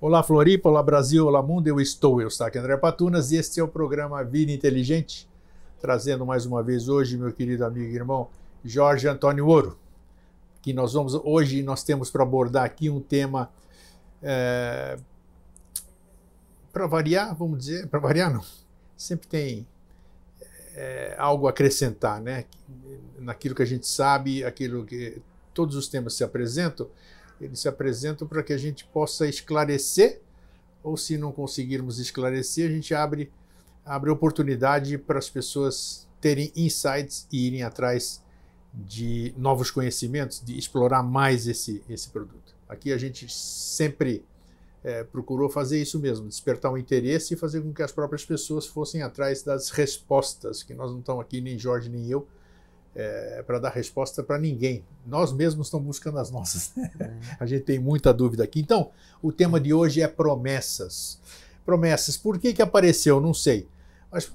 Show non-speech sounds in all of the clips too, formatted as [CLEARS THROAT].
Olá Floripa, olá Brasil, olá mundo, eu estou, eu aqui André Patunas e este é o programa Vida Inteligente, trazendo mais uma vez hoje meu querido amigo e irmão Jorge Antônio Ouro, que nós vamos, hoje nós temos para abordar aqui um tema, é, para variar, vamos dizer, para variar não, sempre tem é, algo a acrescentar, né, naquilo que a gente sabe, aquilo que todos os temas se apresentam, eles se apresentam para que a gente possa esclarecer, ou se não conseguirmos esclarecer, a gente abre, abre oportunidade para as pessoas terem insights e irem atrás de novos conhecimentos, de explorar mais esse, esse produto. Aqui a gente sempre é, procurou fazer isso mesmo, despertar o um interesse e fazer com que as próprias pessoas fossem atrás das respostas, que nós não estamos aqui, nem Jorge nem eu, é, para dar resposta para ninguém. Nós mesmos estamos buscando as nossas. Né? É. a gente tem muita dúvida aqui. Então, o tema de hoje é promessas. Promessas. Por que, que apareceu? Não sei. Mas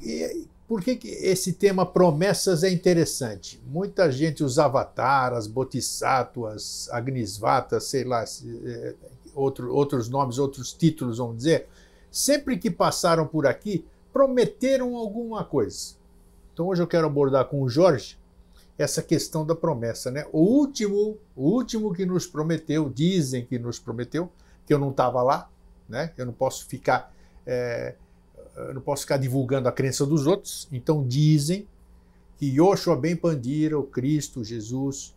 por que, que esse tema promessas é interessante? Muita gente, os avataras, bodhisattvas, agnisvatas, sei lá, é, outro, outros nomes, outros títulos, vamos dizer, sempre que passaram por aqui, prometeram alguma coisa. Então hoje eu quero abordar com o Jorge essa questão da promessa, né? O último, o último que nos prometeu, dizem que nos prometeu, que eu não estava lá, né? Eu não posso ficar, é, não posso ficar divulgando a crença dos outros. Então dizem que Yoshua Ben Pandira, o Cristo, Jesus,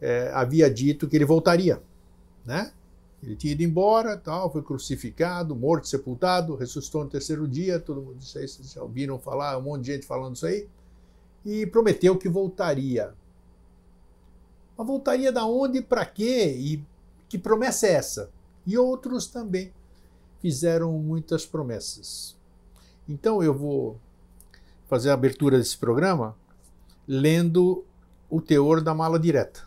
é, havia dito que ele voltaria, né? Ele tinha ido embora, tal, foi crucificado, morto, sepultado, ressuscitou no terceiro dia. Todo mundo, vocês já ouviram falar, um monte de gente falando isso aí e prometeu que voltaria. Mas voltaria da onde e para quê? E que promessa é essa? E outros também fizeram muitas promessas. Então eu vou fazer a abertura desse programa lendo o teor da mala direta,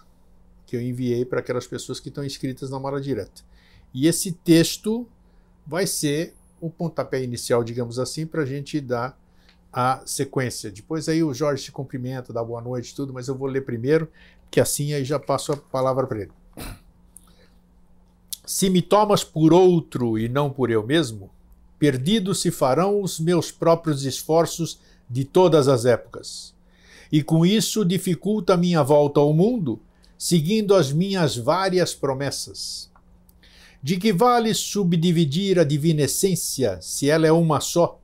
que eu enviei para aquelas pessoas que estão inscritas na mala direta. E esse texto vai ser o pontapé inicial, digamos assim, para a gente dar a sequência. Depois aí o Jorge te cumprimenta, dá boa noite, tudo, mas eu vou ler primeiro, que assim aí já passo a palavra para ele. Se me tomas por outro e não por eu mesmo, perdidos se farão os meus próprios esforços de todas as épocas. E com isso dificulta a minha volta ao mundo, seguindo as minhas várias promessas. De que vale subdividir a divina essência se ela é uma só?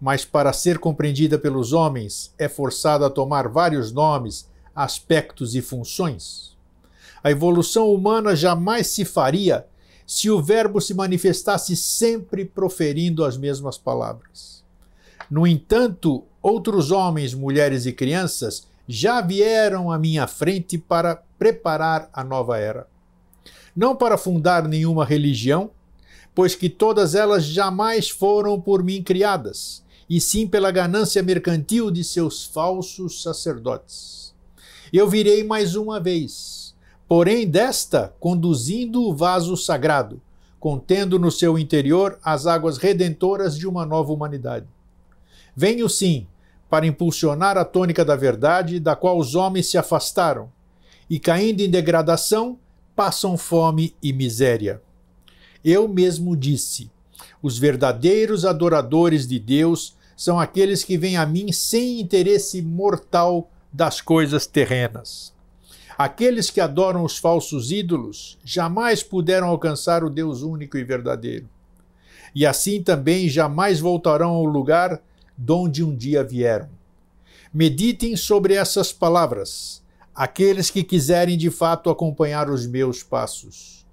mas para ser compreendida pelos homens é forçada a tomar vários nomes, aspectos e funções. A evolução humana jamais se faria se o Verbo se manifestasse sempre proferindo as mesmas palavras. No entanto, outros homens, mulheres e crianças já vieram à minha frente para preparar a nova era. Não para fundar nenhuma religião, pois que todas elas jamais foram por mim criadas, e sim pela ganância mercantil de seus falsos sacerdotes. Eu virei mais uma vez, porém desta conduzindo o vaso sagrado, contendo no seu interior as águas redentoras de uma nova humanidade. Venho sim para impulsionar a tônica da verdade da qual os homens se afastaram e caindo em degradação passam fome e miséria. Eu mesmo disse: os verdadeiros adoradores de Deus são aqueles que vêm a mim sem interesse mortal das coisas terrenas. Aqueles que adoram os falsos ídolos jamais puderam alcançar o Deus único e verdadeiro. E assim também jamais voltarão ao lugar de onde um dia vieram. Meditem sobre essas palavras, aqueles que quiserem de fato acompanhar os meus passos,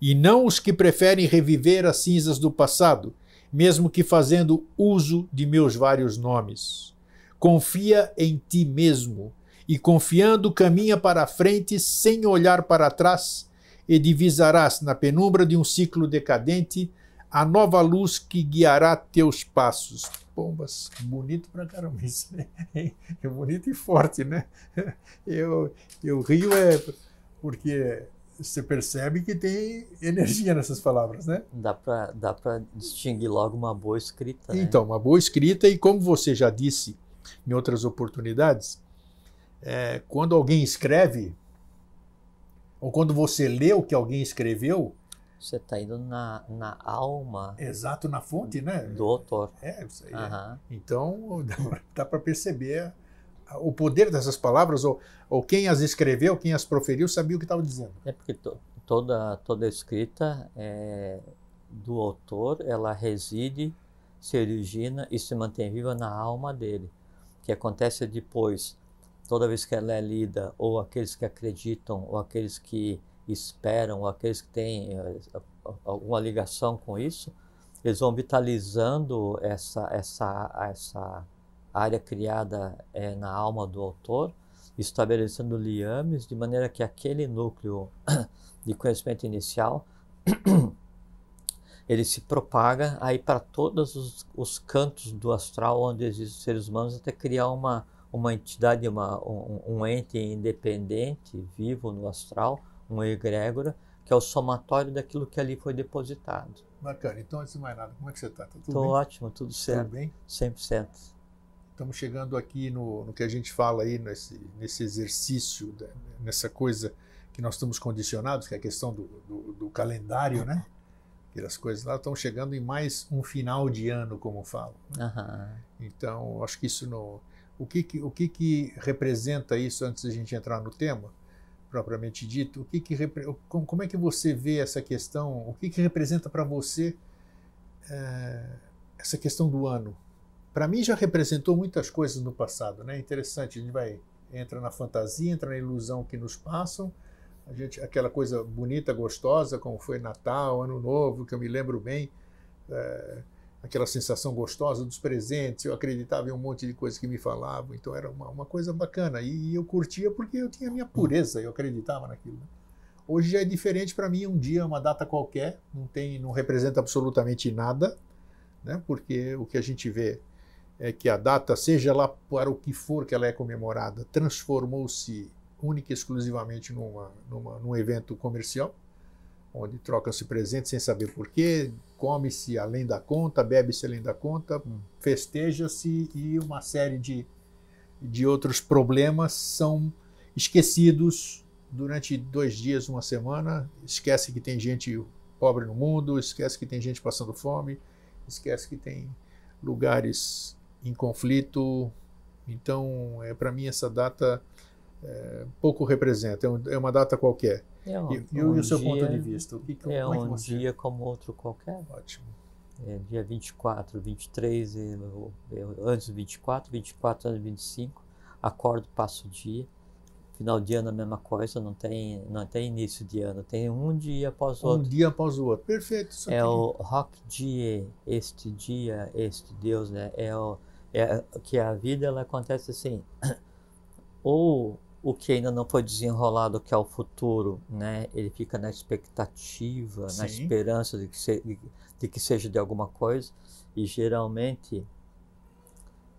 e não os que preferem reviver as cinzas do passado, mesmo que fazendo uso de meus vários nomes. Confia em ti mesmo e confiando caminha para a frente sem olhar para trás e divisarás na penumbra de um ciclo decadente a nova luz que guiará teus passos. Pombas, bonito pra caramba isso, né? [LAUGHS] É bonito e forte, né? [LAUGHS] Eu, eu rio é porque você percebe que tem energia nessas palavras, né? Dá para dá distinguir logo uma boa escrita. Né? Então, uma boa escrita, e como você já disse em outras oportunidades, é, quando alguém escreve, ou quando você lê o que alguém escreveu. Você está indo na, na alma. Exato, na fonte, né? Do autor. É, isso aí. Uhum. É. Então, [LAUGHS] dá para perceber o poder dessas palavras, ou, ou quem as escreveu, quem as proferiu, sabia o que estava dizendo. É porque to, toda, toda escrita é, do autor, ela reside, se origina e se mantém viva na alma dele. O que acontece depois, toda vez que ela é lida, ou aqueles que acreditam, ou aqueles que esperam, ou aqueles que têm eh, alguma ligação com isso, eles vão vitalizando essa, essa, essa a área criada é, na alma do autor, estabelecendo liames, de maneira que aquele núcleo [COUGHS] de conhecimento inicial [COUGHS] ele se propaga aí para todos os, os, cantos do astral onde existem seres humanos até criar uma, uma entidade, uma, um, um ente independente, vivo no astral, um egrégora, que é o somatório daquilo que ali foi depositado. Bacana. Então, antes de mais nada, como é que você está? Tá tudo ótimo, tudo certo. Tudo bem? 100% estamos chegando aqui no, no, que a gente fala aí nesse, nesse exercício, né, nessa coisa que nós estamos condicionados, que é a questão do, do, do calendário, né? Aquelas coisas lá estão chegando em mais um final de ano, como falo. Né? Uhum. Então, acho que isso no o que, que o que, que representa isso antes da gente entrar no tema propriamente dito? O que que como é que você vê essa questão? O que que representa para você é, essa questão do ano? para mim já representou muitas coisas no passado, né? Interessante, a gente vai entra na fantasia, entra na ilusão que nos passam, a gente aquela coisa bonita, gostosa, como foi Natal, Ano Novo, que eu me lembro bem, é, aquela sensação gostosa dos presentes, eu acreditava em um monte de coisa que me falavam, então era uma, uma coisa bacana e, e, eu curtia porque eu tinha a minha pureza, eu acreditava naquilo. Né? Hoje já é diferente para mim, um dia, é uma data qualquer, não tem, não representa absolutamente nada, né? Porque o que a gente vê é que a data, seja lá para o que for que ela é comemorada, transformou-se única e exclusivamente numa, numa, num evento comercial, onde trocam-se presentes sem saber porquê, come-se além da conta, bebe-se além da conta, hum. festeja-se e uma série de, de outros problemas são esquecidos durante dois dias, uma semana. Esquece que tem gente pobre no mundo, esquece que tem gente passando fome, esquece que tem lugares em conflito. Então, é para mim essa data é, pouco representa, é, um, é, uma data qualquer. É um, e, e o seu dia, ponto de vista? O que, que, é, é um você... dia como outro qualquer. Ótimo. É, dia 24, 23, eu, eu, antes do 24, 24, antes 25, acordo, passo o dia. Final de ano a mesma coisa, não tem, não tem início de ano, tem um dia após o um outro. Um dia após o outro, perfeito. é aqui. o rock dia, este dia, este Deus, né? É o é que a vida ela acontece assim, [CLEARS THROAT] ou o que ainda não foi desenrolado, que é o futuro, né? Ele fica na expectativa, Sim. na esperança de que, se, de que seja de alguma coisa. E geralmente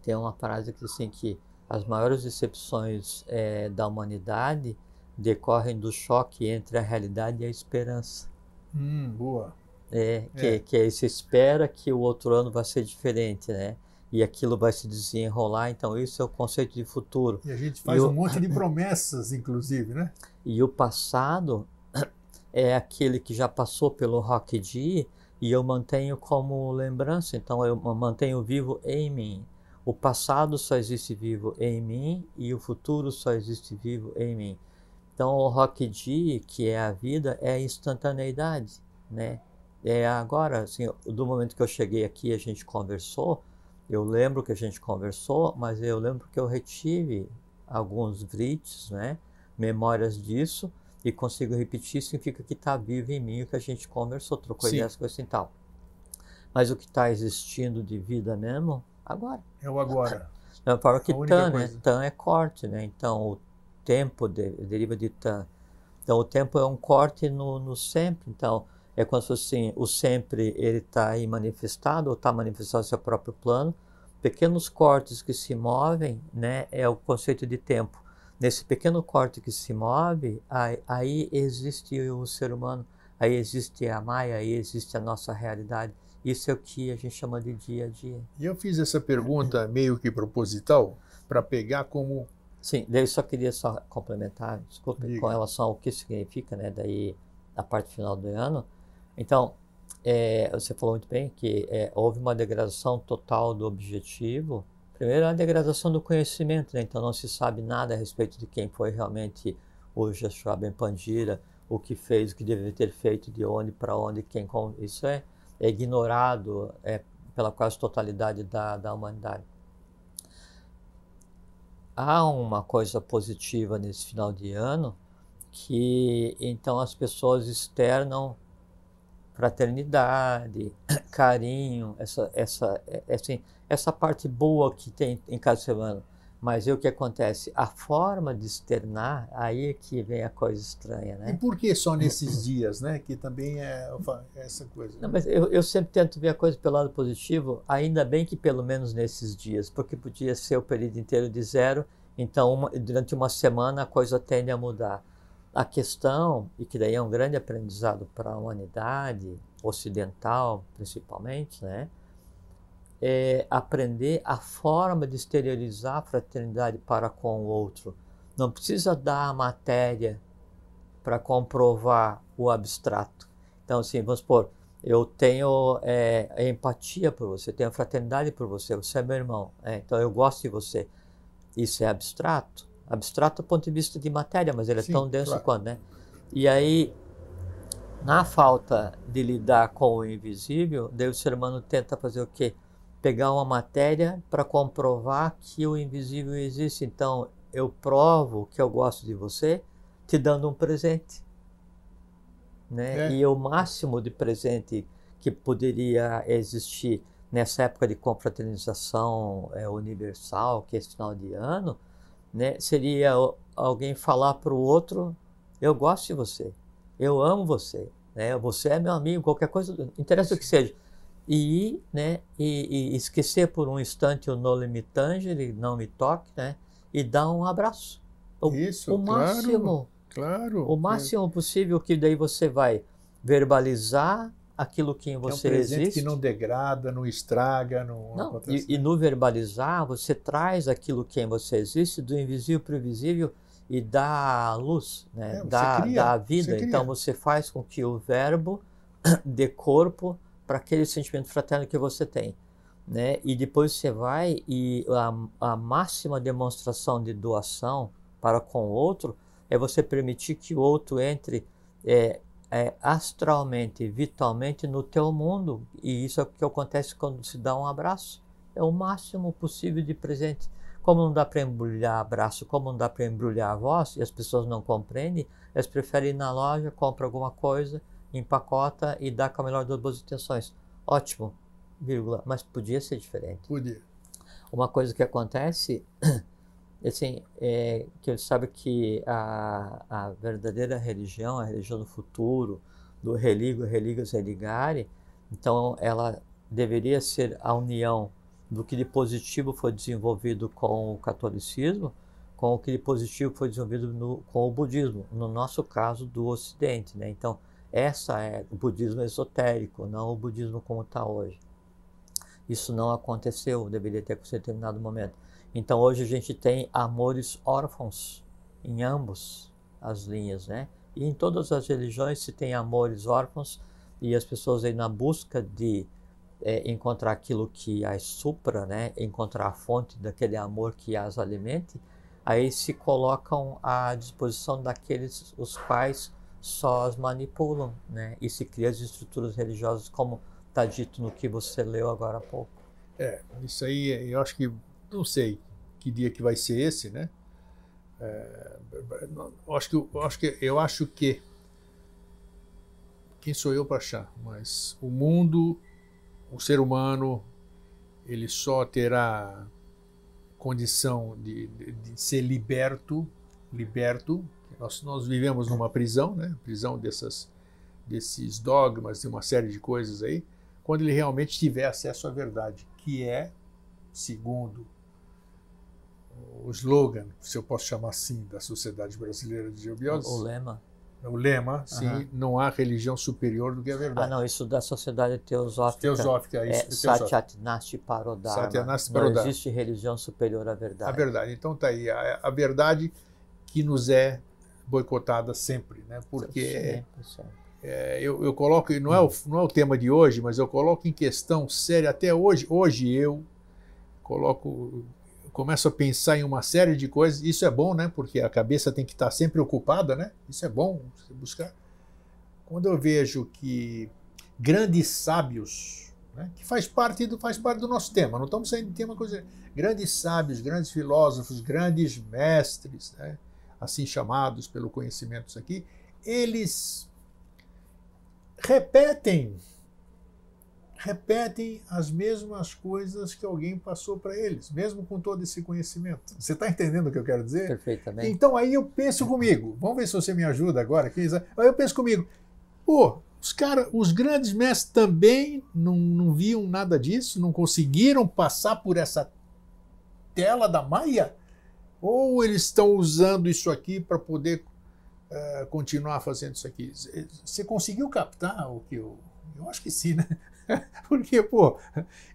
tem uma frase que diz assim que as maiores decepções é, da humanidade decorrem do choque entre a realidade e a esperança. Hum, boa. É que, é, que, se espera que o outro ano vai ser diferente, né? e aquilo vai se desenrolar. Então, isso é o conceito de futuro. E a gente faz um monte de [LAUGHS] promessas, inclusive, né? E o passado [CLEARS THROAT] é aquele que já passou pelo Rock D e eu mantenho como lembrança. Então, eu mantenho vivo em mim. O passado só existe vivo em mim e o futuro só existe vivo em mim. Então, o Rock D, que é a vida, é a instantaneidade, né? É agora, assim, do momento que eu cheguei aqui, a gente conversou, eu lembro que a gente conversou, mas eu lembro que eu retive alguns vrits, né? memórias disso, e consigo repetir, significa que está vivo em mim o que a gente conversou, trocou Sim. ideias, coisa e tal. Mas o que está existindo de vida mesmo, agora. É o agora. [LAUGHS] É uma forma que tan, né? tan é corte, né? Então o tempo de, deriva de tan. Então o tempo é um corte no, no sempre. Então é como se assim, o sempre ele está aí manifestado ou está manifestado seu próprio plano. Pequenos cortes que se movem, né, é o conceito de tempo. Nesse pequeno corte que se move, aí, aí existe o ser humano, aí existe a Maia, aí existe a nossa realidade. Isso é o que a gente chama de dia a dia. E eu fiz essa pergunta meio que proposital para pegar como Sim, eu só queria só complementar, desculpe, Diga. com relação ao que significa, né, daí a parte final do ano, então, é, você falou muito bem que é, houve uma degradação total do objetivo. Primeiro, a degradação do conhecimento, né? então não se sabe nada a respeito de quem foi realmente o Joshua Ben Pandira, o que fez, o que deveria ter feito, de onde para onde, quem Isso é, é ignorado é, pela quase totalidade da, da humanidade há uma coisa positiva nesse final de ano que então as pessoas externam fraternidade, [CLEARS THROAT] carinho, essa, essa, é, é assim, essa parte boa que tem em cada semana. Mas é o que acontece? A forma de externar, aí é que vem a coisa estranha, né? E por que só nesses [CLEARS THROAT] dias, né? Que também é essa coisa. Não, mas eu, eu, sempre tento ver a coisa pelo lado positivo, ainda bem que pelo menos nesses dias, porque podia ser o período inteiro de zero, então uma, durante uma semana a coisa tende a mudar. A questão, e que daí é um grande aprendizado para a humanidade, ocidental principalmente, né? É aprender a forma de exteriorizar a fraternidade para com o outro. Não precisa dar a matéria para comprovar o abstrato. Então, assim, vamos supor, eu tenho é, empatia por você, tenho fraternidade por você, você é meu irmão, é, então eu gosto de você. Isso é abstrato? abstrato do ponto de vista de matéria, mas ele é Sim, tão denso claro. quanto, né? E aí, na falta de lidar com o invisível, daí o ser humano tenta fazer o quê? Pegar uma matéria para comprovar que o invisível existe. Então, eu provo que eu gosto de você te dando um presente. Né? É. E o máximo de presente que poderia existir nessa época de confraternização é, universal, que é esse final de ano, né, seria alguém falar para o outro: eu gosto de você, eu amo você, né, você é meu amigo, qualquer coisa, interessa o que seja. E, né, e, e esquecer por um instante o no me tangere, não me toque, né, e dar um abraço. O, Isso, o máximo, claro, claro. O é. máximo possível que daí você vai verbalizar aquilo que em você é um presente existe. que não degrada, não estraga, não. não e, e, no verbalizar, você traz aquilo que em você existe, do invisível para o visível e dá luz, né? É, dá, cria, dá vida. Você então você faz com que o verbo [COUGHS] dê corpo para aquele sentimento fraterno que você tem. Né? E depois você vai e a, a máxima demonstração de doação para com o outro é você permitir que o outro entre é, é, astralmente, vitalmente no teu mundo. E isso é o que acontece quando se dá um abraço. É o máximo possível de presente. Como não dá para embrulhar abraço, como não dá para embrulhar a voz, e as pessoas não compreendem, elas preferem ir na loja, compra alguma coisa, empacota e dá com a melhor das boas intenções. Ótimo, vírgula, mas podia ser diferente. Podia. Uma coisa que acontece assim, é, que ele sabe que a, a verdadeira religião, a religião do futuro, do religo, religas, religare, então ela deveria ser a união do que de positivo foi desenvolvido com o catolicismo, com o que de positivo foi desenvolvido no, com o budismo, no nosso caso do Ocidente, né? Então essa é o budismo esotérico, não o budismo como está hoje. Isso não aconteceu, deveria ter acontecido em determinado momento. Então hoje a gente tem amores órfãos em ambos as linhas, né? E em todas as religiões se tem amores órfãos e as pessoas aí na busca de é, encontrar aquilo que as supra, né? Encontrar a fonte daquele amor que as alimente, aí se colocam à disposição daqueles os quais só as manipulam, né? E se cria as estruturas religiosas como está dito no que você leu agora há pouco. É, isso aí eu acho que não sei que dia que vai ser esse, né? É, acho que, acho que, eu acho que quem sou eu para achar, mas o mundo, o ser humano, ele só terá condição de, de, de ser liberto, liberto. Nós, nós vivemos numa prisão, né? Prisão dessas, desses dogmas, de uma série de coisas aí, quando ele realmente tiver acesso à verdade, que é, segundo o slogan, se eu posso chamar assim, da Sociedade Brasileira de Geobioses. O lema. É o lema, sim, não há religião superior do que a verdade. Ah, não, isso da sociedade teosófica. Teosófica, é isso. É, é Satyanasti Parodharma. Satyanasti Parodharma. Não existe religião superior à verdade. A verdade. Então está aí, a, a verdade que nos é boicotada sempre, né? Porque sempre, sempre. É, eu, eu, coloco, não é, o, não é o tema de hoje, mas eu coloco em questão séria, até hoje, hoje eu coloco começo a pensar em uma série de coisas. Isso é bom, né? Porque a cabeça tem que estar sempre ocupada, né? Isso é bom você buscar. Quando eu vejo que grandes sábios, né? que faz parte do faz parte do nosso tema, não estamos saindo de tema coisa. Grandes sábios, grandes filósofos, grandes mestres, né? assim chamados pelo conhecimento aqui, eles repetem repetem as mesmas coisas que alguém passou para eles, mesmo com todo esse conhecimento. Você está entendendo o que eu quero dizer? Perfeitamente. Então aí eu penso comigo, vamos ver se você me ajuda agora, aqui. Aí eu penso comigo, pô, os cara, os grandes mestres também não, não viam nada disso, não conseguiram passar por essa tela da Maia? Ou eles estão usando isso aqui para poder uh, continuar fazendo isso aqui? Você conseguiu captar o que eu eu acho que sim, né? [LAUGHS] Porque, pô,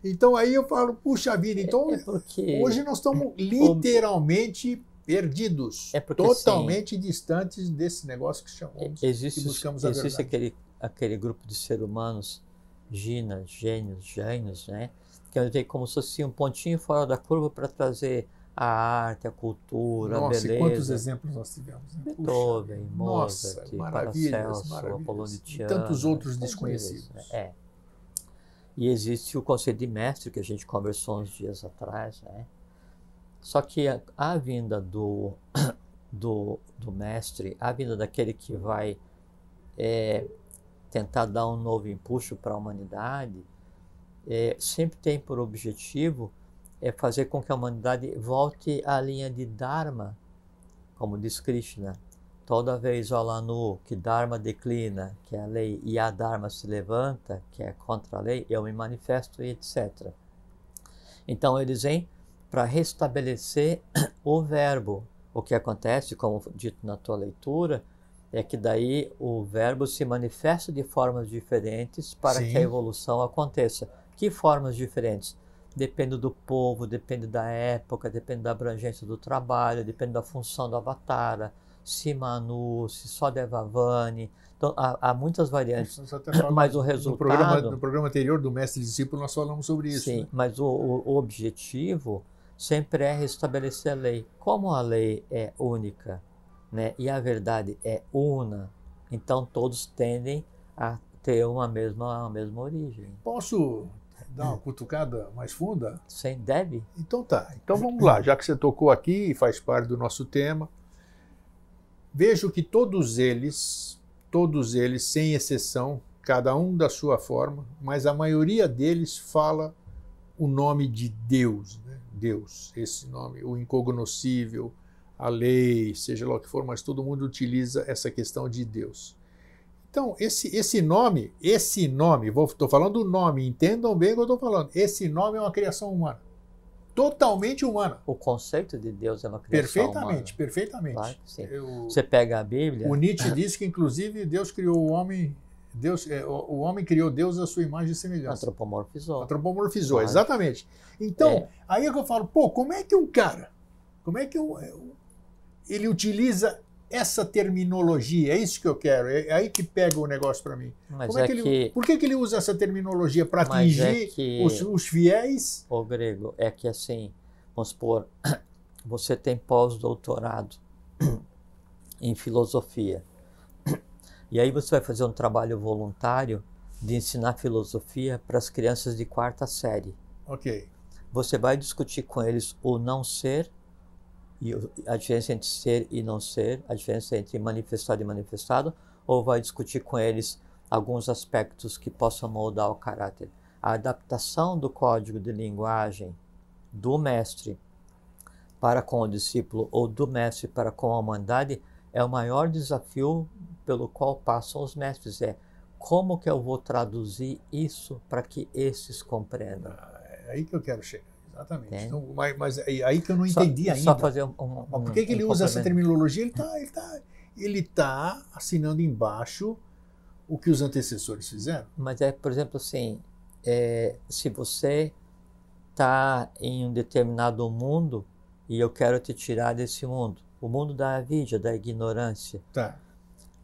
então aí eu falo, puxa vida, então é, é porque... hoje nós estamos literalmente perdidos, é porque, totalmente sim, distantes desse negócio que chamamos, existe, que buscamos a existe aquele, aquele grupo de seres humanos, ginas, gênios, gênios, né? Que tem é como se fosse um pontinho fora da curva para trazer a arte, a cultura, Nossa, a beleza. Nossa, quantos exemplos nós tivemos. Né? Beethoven, Mozart, Nossa, maravilhas, Paracelso, maravilhas. Apolonitiano. E tantos outros né? desconhecidos. Né? É. E existe o Conselho de Mestre, que a gente conversou uns dias atrás. Né? Só que a, a vinda do, [COUGHS] do, do, mestre, a vinda daquele que vai é, tentar dar um novo impulso para a humanidade, é, sempre tem por objetivo é fazer com que a humanidade volte à linha de Dharma, como diz Krishna, Toda vez o Alanu que Dharma declina, que a lei e a Dharma se levanta, que é contra a lei, eu me manifesto e etc. Então eles vêm para restabelecer [CLEARS THROAT] o verbo. O que acontece, como dito na tua leitura, é que daí o verbo se manifesta de formas diferentes para Sim. que a evolução aconteça. Que formas diferentes? Depende do povo, depende da época, depende da abrangência do trabalho, depende da função do avatar, Simanu, Sodevavani. Então, há, há muitas variantes. Tá mas o resultado. No programa, no programa anterior do mestre discípulo, nós falamos sobre isso. Sim, né? mas o, o objetivo sempre é restabelecer a lei. Como a lei é única né, e a verdade é una, então todos tendem a ter uma mesma, uma mesma origem. Posso dar uma cutucada mais funda? Sem deve. Então tá. Então vamos lá, já que você tocou aqui e faz parte do nosso tema, Vejo que todos eles, todos eles, sem exceção, cada um da sua forma, mas a maioria deles fala o nome de Deus, né? Deus, esse nome, o incognoscível, a lei, seja lá o que for, mas todo mundo utiliza essa questão de Deus. Então, esse, esse nome, esse nome, estou falando o nome, entendam bem o que eu estou falando, esse nome é uma criação humana totalmente humana. O conceito de Deus é uma criação Perfeitamente, humana. perfeitamente. Claro, Você pega a Bíblia. O Nietzsche [LAUGHS] diz que inclusive Deus criou o homem, Deus, é, o, o, homem criou Deus à sua imagem e semelhança. Antropomorfizou. Antropomorfizou, claro. exatamente. Então, é. aí é que eu falo, pô, como é que um cara, como é que um, é, ele utiliza essa terminologia, é isso que eu quero, é, é aí que pega o negócio para mim. Mas Como é, é que ele, que... Por que, que ele usa essa terminologia para é atingir é que... os, os fiéis? Ô Grego, é que assim, vamos supor, [COUGHS] você tem pós-doutorado [COUGHS] em filosofia, e aí você vai fazer um trabalho voluntário de ensinar filosofia para as crianças de quarta série. Ok. Você vai discutir com eles o não ser e a diferença entre ser e não ser, a diferença entre manifestado e manifestado, ou vai discutir com eles alguns aspectos que possam moldar o caráter. A adaptação do código de linguagem do mestre para com o discípulo ou do mestre para com a humanidade é o maior desafio pelo qual passam os mestres é como que eu vou traduzir isso para que esses compreendam. Ah, é aí que eu quero chegar. Exatamente. Né? Então, mas, mas, é aí que eu não entendi ainda. Só fazer um, um mas por que, um, que ele um usa essa terminologia? Ele está ele tá, ele tá assinando embaixo o que os antecessores fizeram. Mas é, por exemplo, assim, é, se você está em um determinado mundo e eu quero te tirar desse mundo, o mundo da avidia, da ignorância. Tá.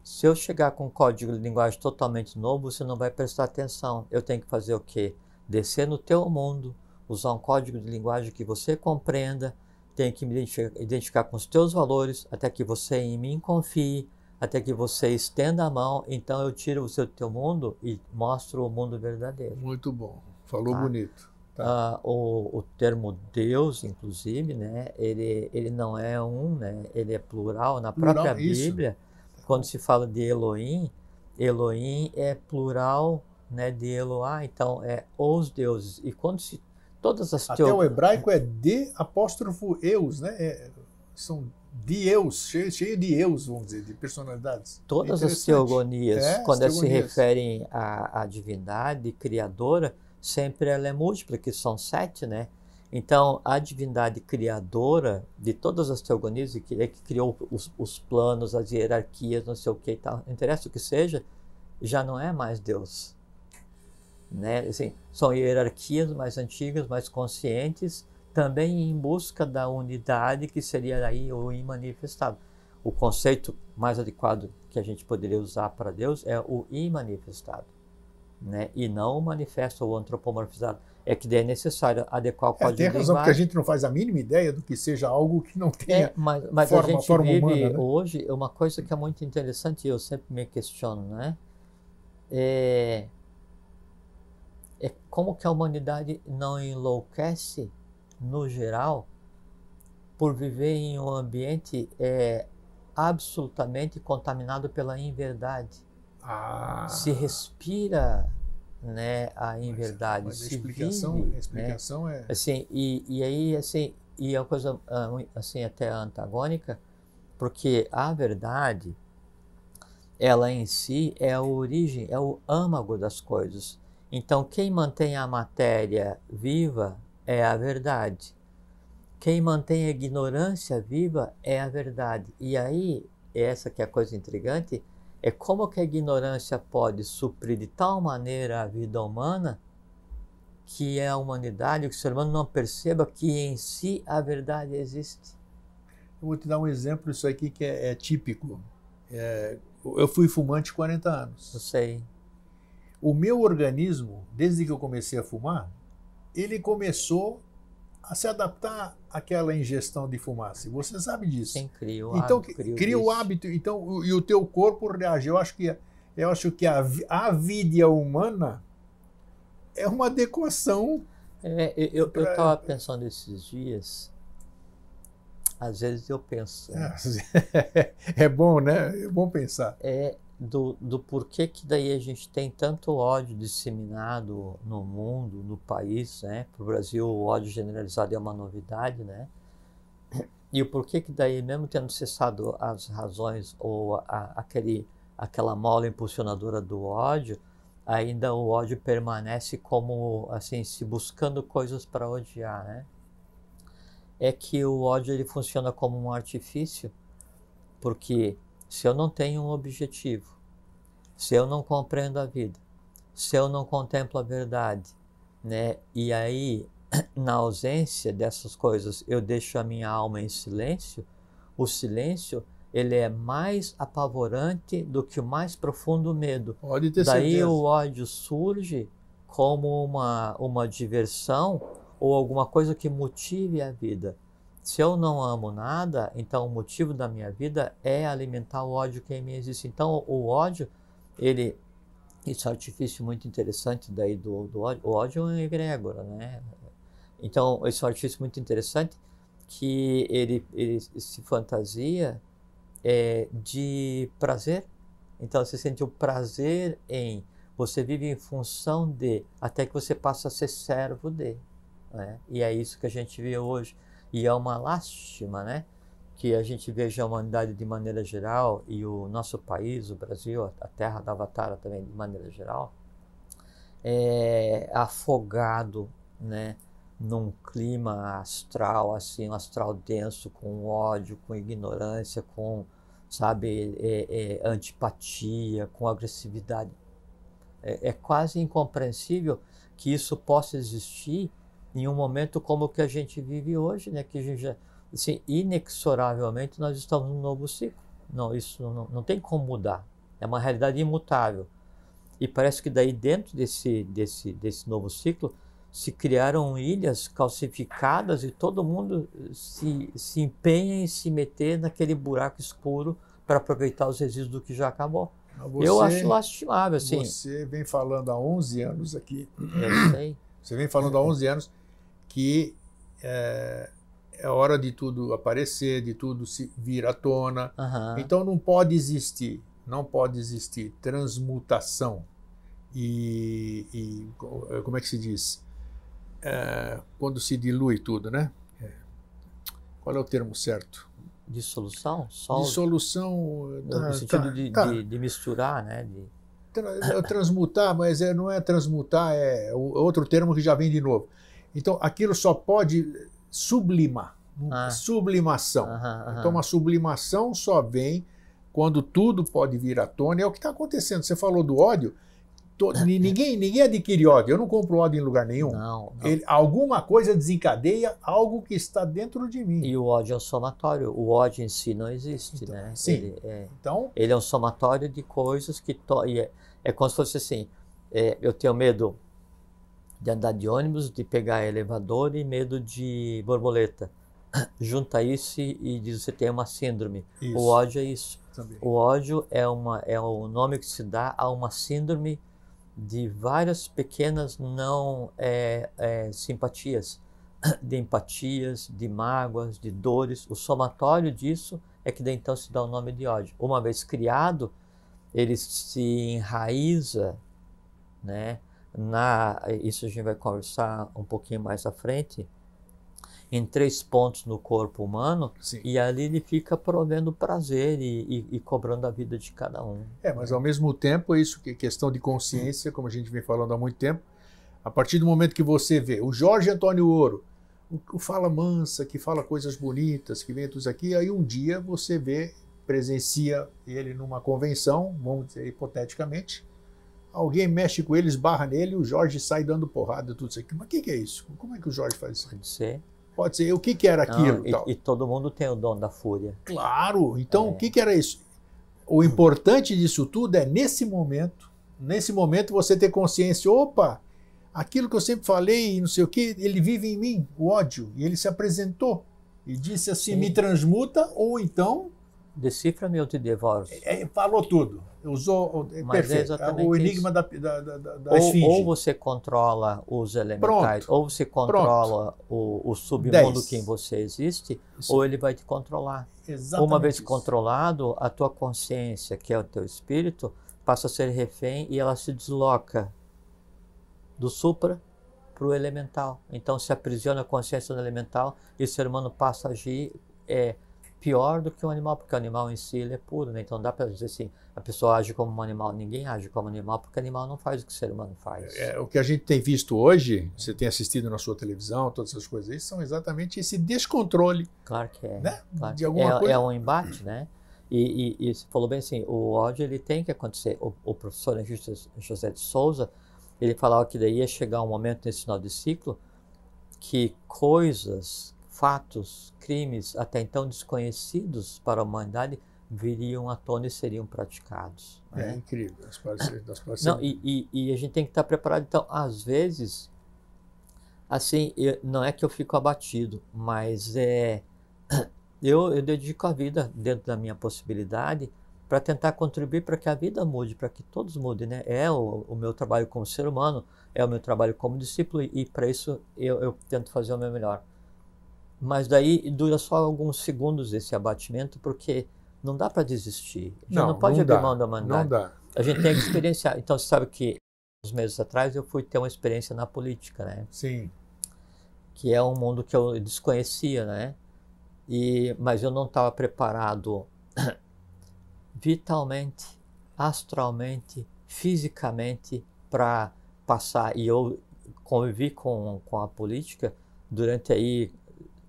Se eu chegar com um código de linguagem totalmente novo, você não vai prestar atenção. Eu tenho que fazer o quê? Descer no teu mundo, usar um código de linguagem que você compreenda, tenho que me identificar com os teus valores, até que você em mim confie, até que você estenda a mão, então eu tiro o seu teu mundo e mostro o mundo verdadeiro. Muito bom, falou tá? bonito. Tá. Uh, o, o, termo Deus, inclusive, né, ele, ele não é um, né, ele é plural. Na própria plural, Bíblia, isso. quando se fala de Elohim, Elohim é plural né, de Eloá, então é os deuses. E quando se Todas as Até o hebraico é de apóstrofo eus, né? É, são de eus, cheio, cheio, de eus, vamos dizer, de personalidades. Todas é as teogonias, é, quando as teogonias. elas se referem à, à, divindade criadora, sempre ela é múltipla, que são sete, né? Então, a divindade criadora de todas as teogonias, que é que criou os, os planos, as hierarquias, não sei o que e tal, interessa o que seja, já não é mais Deus. Né? Assim, são hierarquias mais antigas, mais conscientes, também em busca da unidade que seria aí o imanifestado. O conceito mais adequado que a gente poderia usar para Deus é o imanifestado, né? e não o manifesto ou antropomorfizado. É que daí é necessário adequar o é, código é, tem razão, porque a gente não faz a mínima ideia do que seja algo que não tenha é, mas, mas forma, a gente forma vive humana, né? hoje uma coisa que é muito interessante e eu sempre me questiono, né? É, é como que a humanidade não enlouquece no geral por viver em um ambiente é, absolutamente contaminado pela inverdade. Ah. Se respira né, a é, inverdade. Mas, mas a explicação, vive, a explicação né? é... Assim, e, e aí, assim, e é uma coisa ah, assim, até antagônica, porque a verdade, ela em si é a origem, é o âmago das coisas. Então, quem mantém a matéria viva é a verdade. Quem mantém a ignorância viva é a verdade. E aí, é essa que é a coisa intrigante, é como que a ignorância pode suprir de tal maneira a vida humana que a humanidade, que o ser humano não perceba que em si a verdade existe. Eu vou te dar um exemplo disso aqui que é, é típico. É, eu fui fumante 40 anos. Eu sei o meu organismo, desde que eu comecei a fumar, ele começou a se adaptar àquela ingestão de fumaça. Você sabe disso. Sim, cria o então, hábito. Cria, cria o hábito. Então, o, e o teu corpo reage. Eu acho que, eu acho que a, a vida humana é uma adequação. É, eu estava pra... pensando esses dias. Às vezes eu penso. É, [LAUGHS] é bom, né? É bom pensar. É, do, do porquê que daí a gente tem tanto ódio disseminado no mundo, no país, né? Para o Brasil o ódio generalizado é uma novidade, né? E o porquê que daí, mesmo tendo cessado as razões ou a, aquele, aquela mola impulsionadora do ódio, ainda o ódio permanece como, assim, se buscando coisas para odiar, né? É que o ódio ele funciona como um artifício, porque se eu não tenho um objetivo, se eu não compreendo a vida, se eu não contemplo a verdade, né? E aí, [CLEARS THROAT] na ausência dessas coisas, eu deixo a minha alma em silêncio. O silêncio ele é mais apavorante do que o mais profundo medo. Pode ter Daí certeza. o ódio surge como uma, uma diversão ou alguma coisa que motive a vida. Se eu não amo nada, então o motivo da minha vida é alimentar o ódio que em mim existe. Então o ódio, ele esse é artifício muito interessante daí do, do ódio, o ódio é um egrégora, né? Então esse é artifício muito interessante que ele, ele se fantasia é, de prazer. Então você sente o prazer em você vive em função de, até que você passa a ser servo de. Né? E é isso que a gente vê hoje. E é uma lástima, né? Que a gente veja a humanidade de maneira geral e o nosso país, o Brasil, a terra da Avatara também de maneira geral, é afogado, né? num clima astral, assim, um astral denso, com ódio, com ignorância, com, sabe, é, é, antipatia, com agressividade. É, é, quase incompreensível que isso possa existir em um momento como o que a gente vive hoje, né? que a gente já, assim, inexoravelmente nós estamos num novo ciclo. Não, isso não, não tem como mudar. É uma realidade imutável. E parece que daí dentro desse, desse, desse novo ciclo se criaram ilhas calcificadas e todo mundo se, se empenha em se meter naquele buraco escuro para aproveitar os resíduos do que já acabou. Você, eu acho lastimável, assim. Você vem falando há 11 anos aqui. Eu sei. Você vem falando há 11 anos que é, é hora de tudo aparecer, de tudo se vir à tona. Uhum. Então não pode existir, não pode existir transmutação e, e é, como é que se diz? É, quando se dilui tudo, né? É. Qual é o termo certo? Dissolução? Sol... Dissolução. No, tá, no sentido tá, de, tá. De, de, misturar, né? De... É, transmutar, mas é, não é transmutar, é, é outro termo que já vem de novo. Então aquilo só pode sublimar. Ah. Sublimação. Aham, aham. Então uma sublimação só vem quando tudo pode vir à tona. É o que está acontecendo. Você falou do ódio. Tô, [COUGHS] ninguém, ninguém adquire ódio. Eu não compro ódio em lugar nenhum. Não, não. Ele, alguma coisa desencadeia algo que está dentro de mim. E o ódio é um somatório. O ódio em si não existe, então, né? Sim. Ele é, então, ele é um somatório de coisas que to... é, é como se fosse assim. É, eu tenho medo de andar de ônibus, de pegar elevador e medo de borboleta. [CLEARS THROAT] Junta isso e diz você tem uma síndrome. Isso. O ódio é isso. Também. O ódio é uma é o nome que se dá a uma síndrome de várias pequenas não é, é, simpatias, [CLEARS THROAT] de empatias, de mágoas, de dores. O somatório disso é que daí então se dá o nome de ódio. Uma vez criado, ele se enraiza, né? na, isso a gente vai conversar um pouquinho mais à frente, em três pontos no corpo humano, Sim. e ali ele fica provendo prazer e, e, e, cobrando a vida de cada um. É, mas ao mesmo tempo, é isso que é questão de consciência, como a gente vem falando há muito tempo, a partir do momento que você vê o Jorge Antônio Ouro, o, o fala mansa, que fala coisas bonitas, que vem tudo aqui, aí um dia você vê, presencia ele numa convenção, vamos dizer hipoteticamente, alguém mexe com ele, esbarra nele, o Jorge sai dando porrada e tudo isso aqui. Mas o que, que, é isso? Como é que o Jorge faz isso? Pode ser. Pode ser. O que, que era aquilo? Não, e, e, todo mundo tem o dom da fúria. Claro. Então, é. o que, que era isso? O importante disso tudo é, nesse momento, nesse momento você ter consciência, opa, aquilo que eu sempre falei e não sei o que, ele vive em mim, o ódio. E ele se apresentou e disse assim, Sim. me transmuta ou então... Decifra-me, eu te devoro. É, é falou tudo. Usou, é, Mas é perfeito, é o enigma da, da, da, da, ou, esfinge. Ou você controla os elementais, Pronto. ou você controla o, o submundo Dez. que em você existe, isso. ou ele vai te controlar. Exatamente Uma vez isso. controlado, a tua consciência, que é o teu espírito, passa a ser refém e ela se desloca do supra para o elemental. Então se aprisiona a consciência do elemental e o ser humano passa a agir é, pior do que o animal, porque o animal em si ele é puro, né? Então dá para dizer assim, a pessoa age como um animal, ninguém age como animal, porque animal não faz o que o ser humano faz. É, o que a gente tem visto hoje, você tem assistido na sua televisão, todas essas coisas são exatamente esse descontrole. Claro que é. Né? Claro. De alguma é, é coisa. é um embate, né? E, e, e, você falou bem assim, o ódio ele tem que acontecer. O, o professor José de Souza, ele falava que daí ia chegar um momento nesse final de ciclo que coisas fatos, crimes até então desconhecidos para a humanidade viriam à tona e seriam praticados. É né? incrível, as partes, das ah, partes não, e, e, e, a gente tem que estar preparado. Então, às vezes, assim, eu, não é que eu fico abatido, mas é, [COUGHS] eu, eu dedico a vida dentro da minha possibilidade para tentar contribuir para que a vida mude, para que todos mudem, né? É o, o, meu trabalho como ser humano, é o meu trabalho como discípulo e, e para isso eu, eu tento fazer o meu melhor. Mas daí dura só alguns segundos esse abatimento, porque não dá para desistir. A gente não, não pode não abrir dá, mão da mandar Não dá. A gente tem que experienciar. Então, você sabe que uns meses atrás eu fui ter uma experiência na política, né? Sim. Que é um mundo que eu desconhecia, né? E, mas eu não estava preparado [COUGHS] vitalmente, astralmente, fisicamente para passar. E eu convivi com, com a política durante aí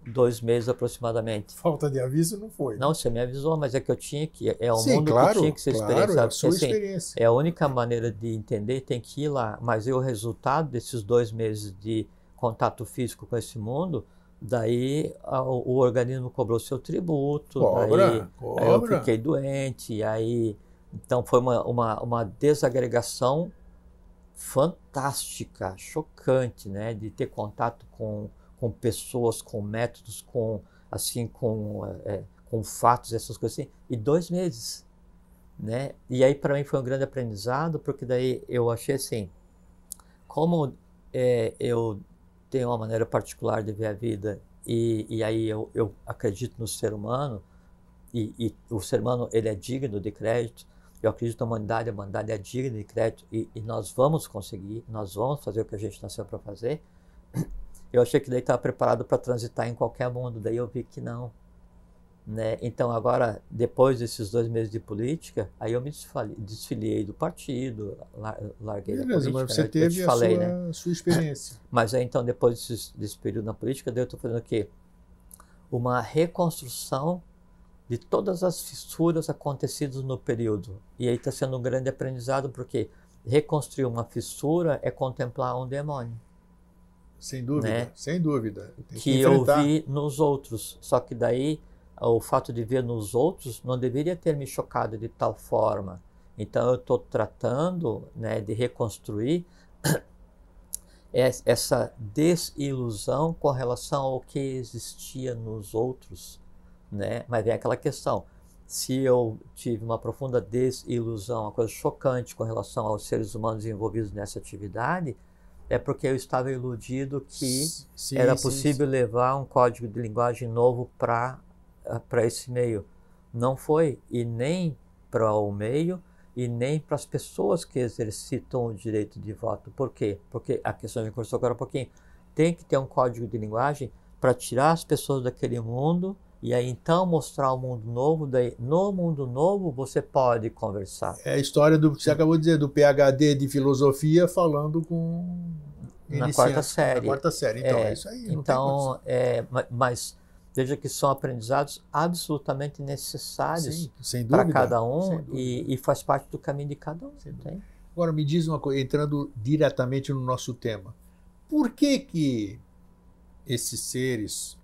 dois meses aproximadamente. Falta de aviso não foi. Né? Não, você me avisou, mas é que eu tinha que. É o Sim, mundo claro, que tinha que ser claro, experienciado. É a sua assim, experiência. É a única maneira de entender, tem que ir lá. Mas o resultado desses dois meses de contato físico com esse mundo, daí a, o, o organismo cobrou seu tributo, cobra, daí cobra. Aí eu fiquei doente, e aí. Então foi uma, uma, uma desagregação fantástica, chocante, né? De ter contato com com pessoas, com métodos, com assim com, é, é, com fatos, essas coisas assim, e dois meses. Né? E aí para mim foi um grande aprendizado, porque daí eu achei assim, como é, eu tenho uma maneira particular de ver a vida e, e aí eu, eu acredito no ser humano e, e, o ser humano ele é digno de crédito, eu acredito na humanidade, a humanidade é digna de crédito e, e nós vamos conseguir, nós vamos fazer o que a gente nasceu para fazer. Eu achei que daí estava preparado para transitar em qualquer mundo, daí eu vi que não. Né? Então, agora, depois desses dois meses de política, aí eu me desfiliei do partido, larguei Beleza, da política. Mas né? você né? teve a falei, sua, né? sua, experiência. [COUGHS] Mas aí, então, depois desses, desse, período na política, daí eu estou fazendo o quê? Uma reconstrução de todas as fissuras acontecidas no período. E aí está sendo um grande aprendizado, porque reconstruir uma fissura é contemplar um demônio. Sem dúvida, né? sem dúvida. Tem que, que eu vi nos outros. Só que daí o fato de ver nos outros não deveria ter me chocado de tal forma. Então eu estou tratando né, de reconstruir [CLEARS THROAT] essa desilusão com relação ao que existia nos outros. Né? Mas vem aquela questão: se eu tive uma profunda desilusão, uma coisa chocante com relação aos seres humanos envolvidos nessa atividade, é porque eu estava iludido que sim, era possível sim, levar um código de linguagem novo para eh, esse meio. Não foi, e nem para o meio, e nem para as pessoas que exercitam o direito de voto. Por quê? Porque a questão me começou agora um pouquinho, tem que ter um código de linguagem para tirar as pessoas daquele mundo e aí então mostrar o um mundo novo, daí no mundo novo você pode conversar. É a história do que você acabou de dizer, do PhD de filosofia falando com na quarta série. Na quarta série, então é, é isso aí. Então, é, mas veja que são aprendizados absolutamente necessários para cada um e, e, faz parte do caminho de cada um. Agora me diz uma coisa, entrando diretamente no nosso tema, por que que esses seres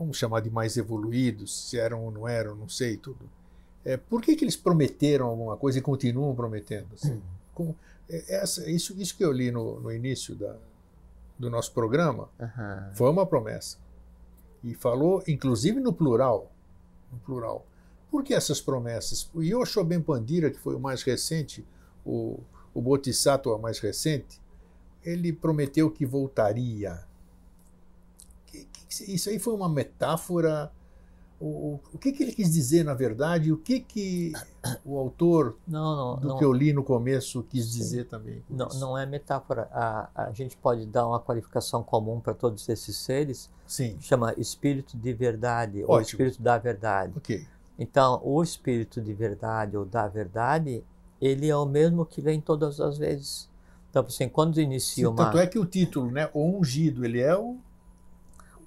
vamos chamar de mais evoluídos, se eram ou não eram, não sei tudo. É, por que, que eles prometeram alguma coisa e continuam prometendo? Assim? Hum. Como, é, essa, isso, isso que eu li no, no início da, do nosso programa uhum. foi uma promessa. E falou, inclusive, no plural. No plural. Por que essas promessas? O Yosho Ben Pandira, que foi o mais recente, o, o Bodhisattva mais recente, ele prometeu que voltaria isso aí foi uma metáfora? O, o que, que ele quis dizer, na verdade? O que, que o autor não, não, do não, que eu li no começo quis dizer sim. também? Não, não é metáfora. A, a gente pode dar uma qualificação comum para todos esses seres. Sim. Chama espírito de verdade Ótimo. ou espírito da verdade. Ok. Então, o espírito de verdade ou da verdade, ele é o mesmo que vem todas as vezes. Então, assim, quando inicia Sim, uma. Tanto é que o título, né? O ungido, ele é o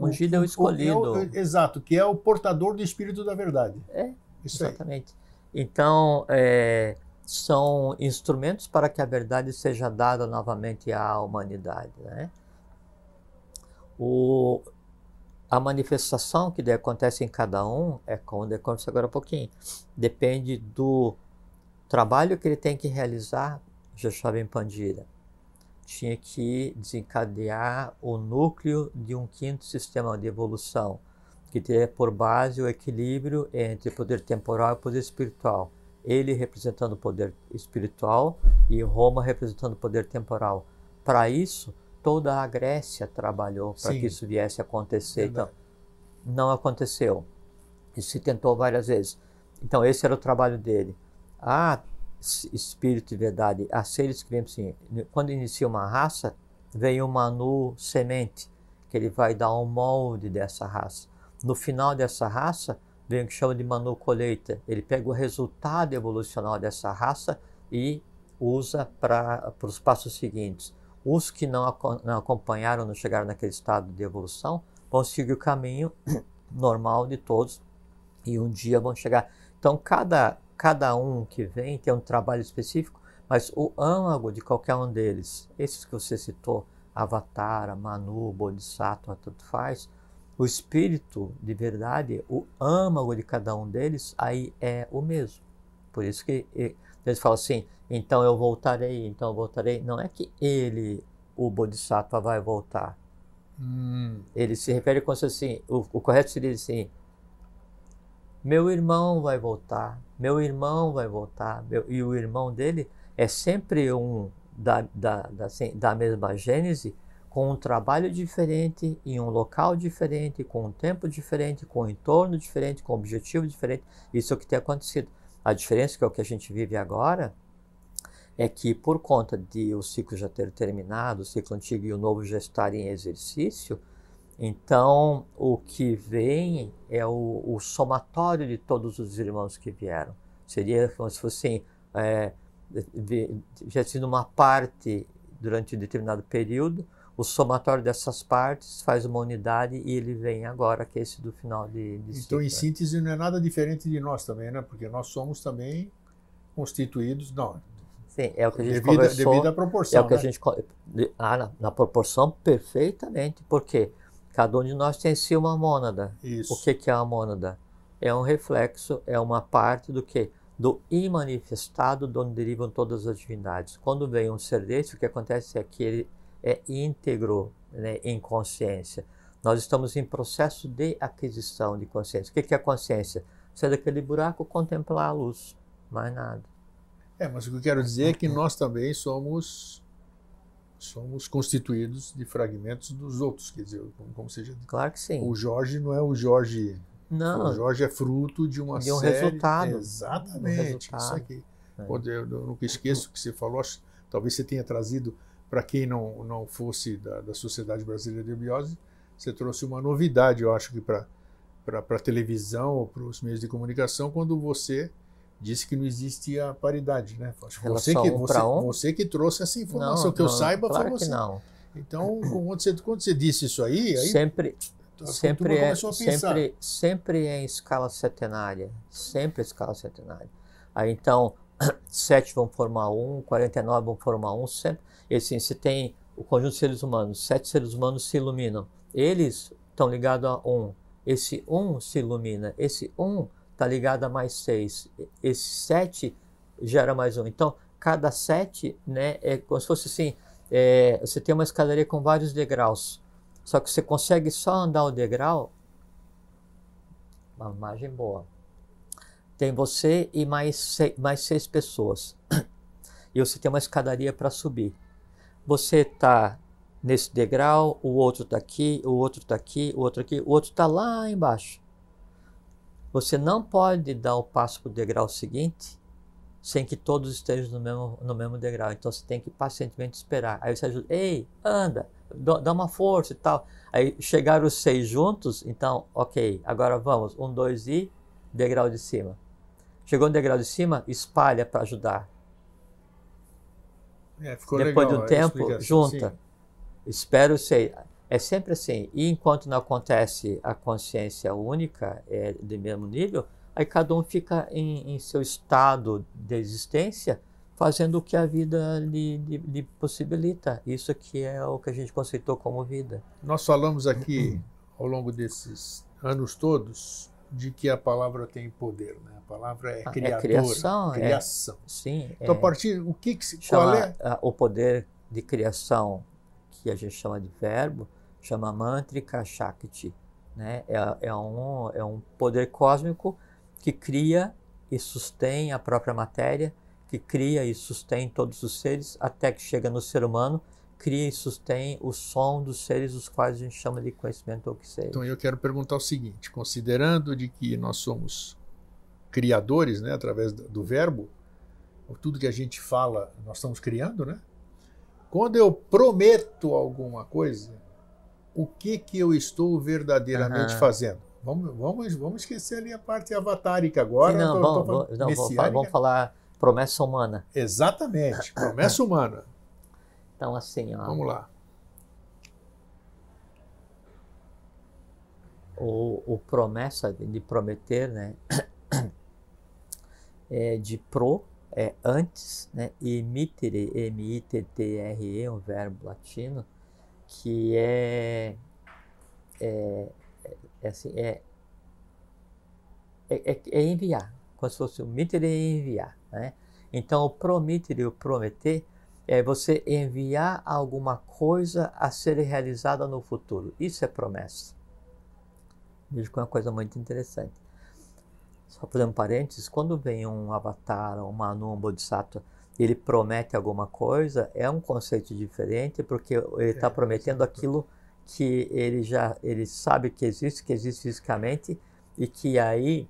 ungido é o escolhido. É o, é, exato, que é o portador do Espírito da Verdade. É, Isso exatamente. Aí. Então, é, são instrumentos para que a verdade seja dada novamente à humanidade. Né? O, a manifestação que acontece em cada um, é como decorre agora um pouquinho, depende do trabalho que ele tem que realizar, já em Pandira tinha que desencadear o núcleo de um quinto sistema de evolução, que teria por base o equilíbrio entre poder temporal e poder espiritual. Ele representando o poder espiritual e Roma representando o poder temporal. Para isso, toda a Grécia trabalhou para que isso viesse a acontecer. Então, não aconteceu. Isso se tentou várias vezes. Então, esse era o trabalho dele. Ah, espírito e verdade a seres assim, Quando inicia uma raça, vem o Manu semente, que ele vai dar um molde dessa raça. No final dessa raça, vem o que chama de Manu colheita. Ele pega o resultado evolucional dessa raça e usa para os passos seguintes. Os que não, não acompanharam, não chegaram naquele estado de evolução, vão seguir o caminho [COUGHS] normal de todos e um dia vão chegar. Então, cada cada um que vem tem um trabalho específico, mas o âmago de qualquer um deles, esses que você citou, Avatar, Manu, Bodhisattva, tanto faz, o espírito de verdade, o âmago de cada um deles, aí é o mesmo. Por isso que eles falam assim, então eu voltarei, então eu voltarei. Não é que ele, o Bodhisattva, vai voltar. Hum. Ele se refere como se assim, o, o correto seria assim, meu irmão vai voltar, meu irmão vai voltar. Meu... E o irmão dele é sempre um da, da, da, assim, da mesma gênese, com um trabalho diferente, em um local diferente, com um tempo diferente, com um entorno diferente, com um objetivo diferente. Isso é o que tem acontecido. A diferença que é o que a gente vive agora é que por conta de o ciclo já ter terminado, o ciclo antigo e o novo já estarem em exercício, então, o que vem é o, o, somatório de todos os irmãos que vieram. Seria como se fossem. É, já sido uma parte durante um determinado período, o somatório dessas partes faz uma unidade e ele vem agora, que é esse do final de, de Então, ciclo. em é. síntese, não é nada diferente de nós também, né? Porque nós somos também constituídos, não. Sim, é o que a gente devido, conversou. Devido à proporção, É o que né? a gente... Ah, na, na proporção, perfeitamente. Por quê? Porque Cada um de nós tem em si uma mônada. Isso. O que, é a mônada? É um reflexo, é uma parte do que? Do imanifestado, de onde derivam todas as divindades. Quando vem um ser desse, o que acontece é que ele é íntegro né, em consciência. Nós estamos em processo de aquisição de consciência. O que, é consciência? Sair daquele buraco, contemplar a luz, mais nada. É, mas o que eu quero dizer é que uhum. nós também somos somos constituídos de fragmentos dos outros, quer dizer, como, como seja. Claro que sim. O Jorge não é o Jorge. Não. O Jorge é fruto de uma de um série, resultado. Exatamente. Um resultado. Isso aqui. É. eu, eu nunca esqueço o que você falou. Acho, talvez você tenha trazido para quem não não fosse da, da Sociedade Brasileira de Eubiose, você trouxe uma novidade, eu acho que para para televisão ou para os meios de comunicação, quando você disse que não existia paridade, né? Você que, você, você que trouxe essa informação, não, que eu não, saiba claro foi você. Que não. Então, quando você, quando você disse isso aí, aí sempre, sempre, é, sempre, sempre é em escala setenária, sempre em é escala setenária. Aí então, [CLEARS THROAT] sete vão formar quarenta um, 49 vão formar um, sempre. E assim, se tem o conjunto de seres humanos, sete seres humanos se iluminam. Eles estão ligados a um. Esse um se ilumina, esse um está ligado a mais 6. Esse 7 gera mais 1. Então, cada 7 né, é como se fosse assim: é, você tem uma escadaria com vários degraus. Só que você consegue só andar o degrau. Uma margem boa. Tem você e mais, seis, mais seis pessoas. E você tem uma escadaria para subir. Você está nesse degrau, o outro está aqui, o outro está aqui, o outro aqui, o outro está lá embaixo. Você não pode dar o passo para o degrau seguinte sem que todos estejam no mesmo, no mesmo degrau. Então você tem que pacientemente esperar. Aí você ajuda, ei, anda, dá uma força e tal. Aí chegaram os seis juntos, então, ok, agora vamos, um, dois e degrau de cima. Chegou no degrau de cima, espalha para ajudar. É, Depois legal, de um tempo, junta. Sim. Espero seis. É sempre assim. E enquanto não acontece a consciência única, é, de mesmo nível, aí cada um fica em, em seu estado de existência, fazendo o que a vida lhe, lhe, lhe, possibilita. Isso que é o que a gente conceitou como vida. Nós falamos aqui, [CLEARS THROAT] ao longo desses anos todos, de que a palavra tem poder, né? A palavra é, ah, é criadora, é criação, criação. É, sim. Então, é, a partir o que, que se, qual é o poder de criação que a gente chama de verbo, chama Mantrika Shakti. Né? É, é, um, é um poder cósmico que cria e sustém a própria matéria, que cria e sustém todos os seres, até que chega no ser humano, cria e sustém o som dos seres, os quais a gente chama de conhecimento ou que seja. Então eu quero perguntar o seguinte, considerando de que nós somos criadores, né, através do verbo, tudo que a gente fala, nós estamos criando, né? Quando eu prometo alguma coisa, o que, que eu estou verdadeiramente uhum. fazendo. Vamos, vamos, vamos esquecer ali a parte avatárica agora. Sim, não, tô, vamos, tô não vamos falar promessa humana. Exatamente, [COUGHS] promessa humana. Então, assim, ó, Vamos lá. O, o promessa de prometer, né? [COUGHS] É de pro, é antes, né? E mitere, M-I-T-T-R-E, um verbo latino que é, é, é, é assim, é, é, é, é, enviar, como se fosse o mitre e é enviar. Né? Então, o prometer, e o prometer é você enviar alguma coisa a ser realizada no futuro. Isso é promessa. Veja que é uma coisa muito interessante. Só fazendo um parênteses, quando vem um avatar, um Manu, um Bodhisattva, ele promete alguma coisa, é um conceito diferente, porque ele está é, prometendo aquilo que ele já ele sabe que existe, que existe fisicamente, e que aí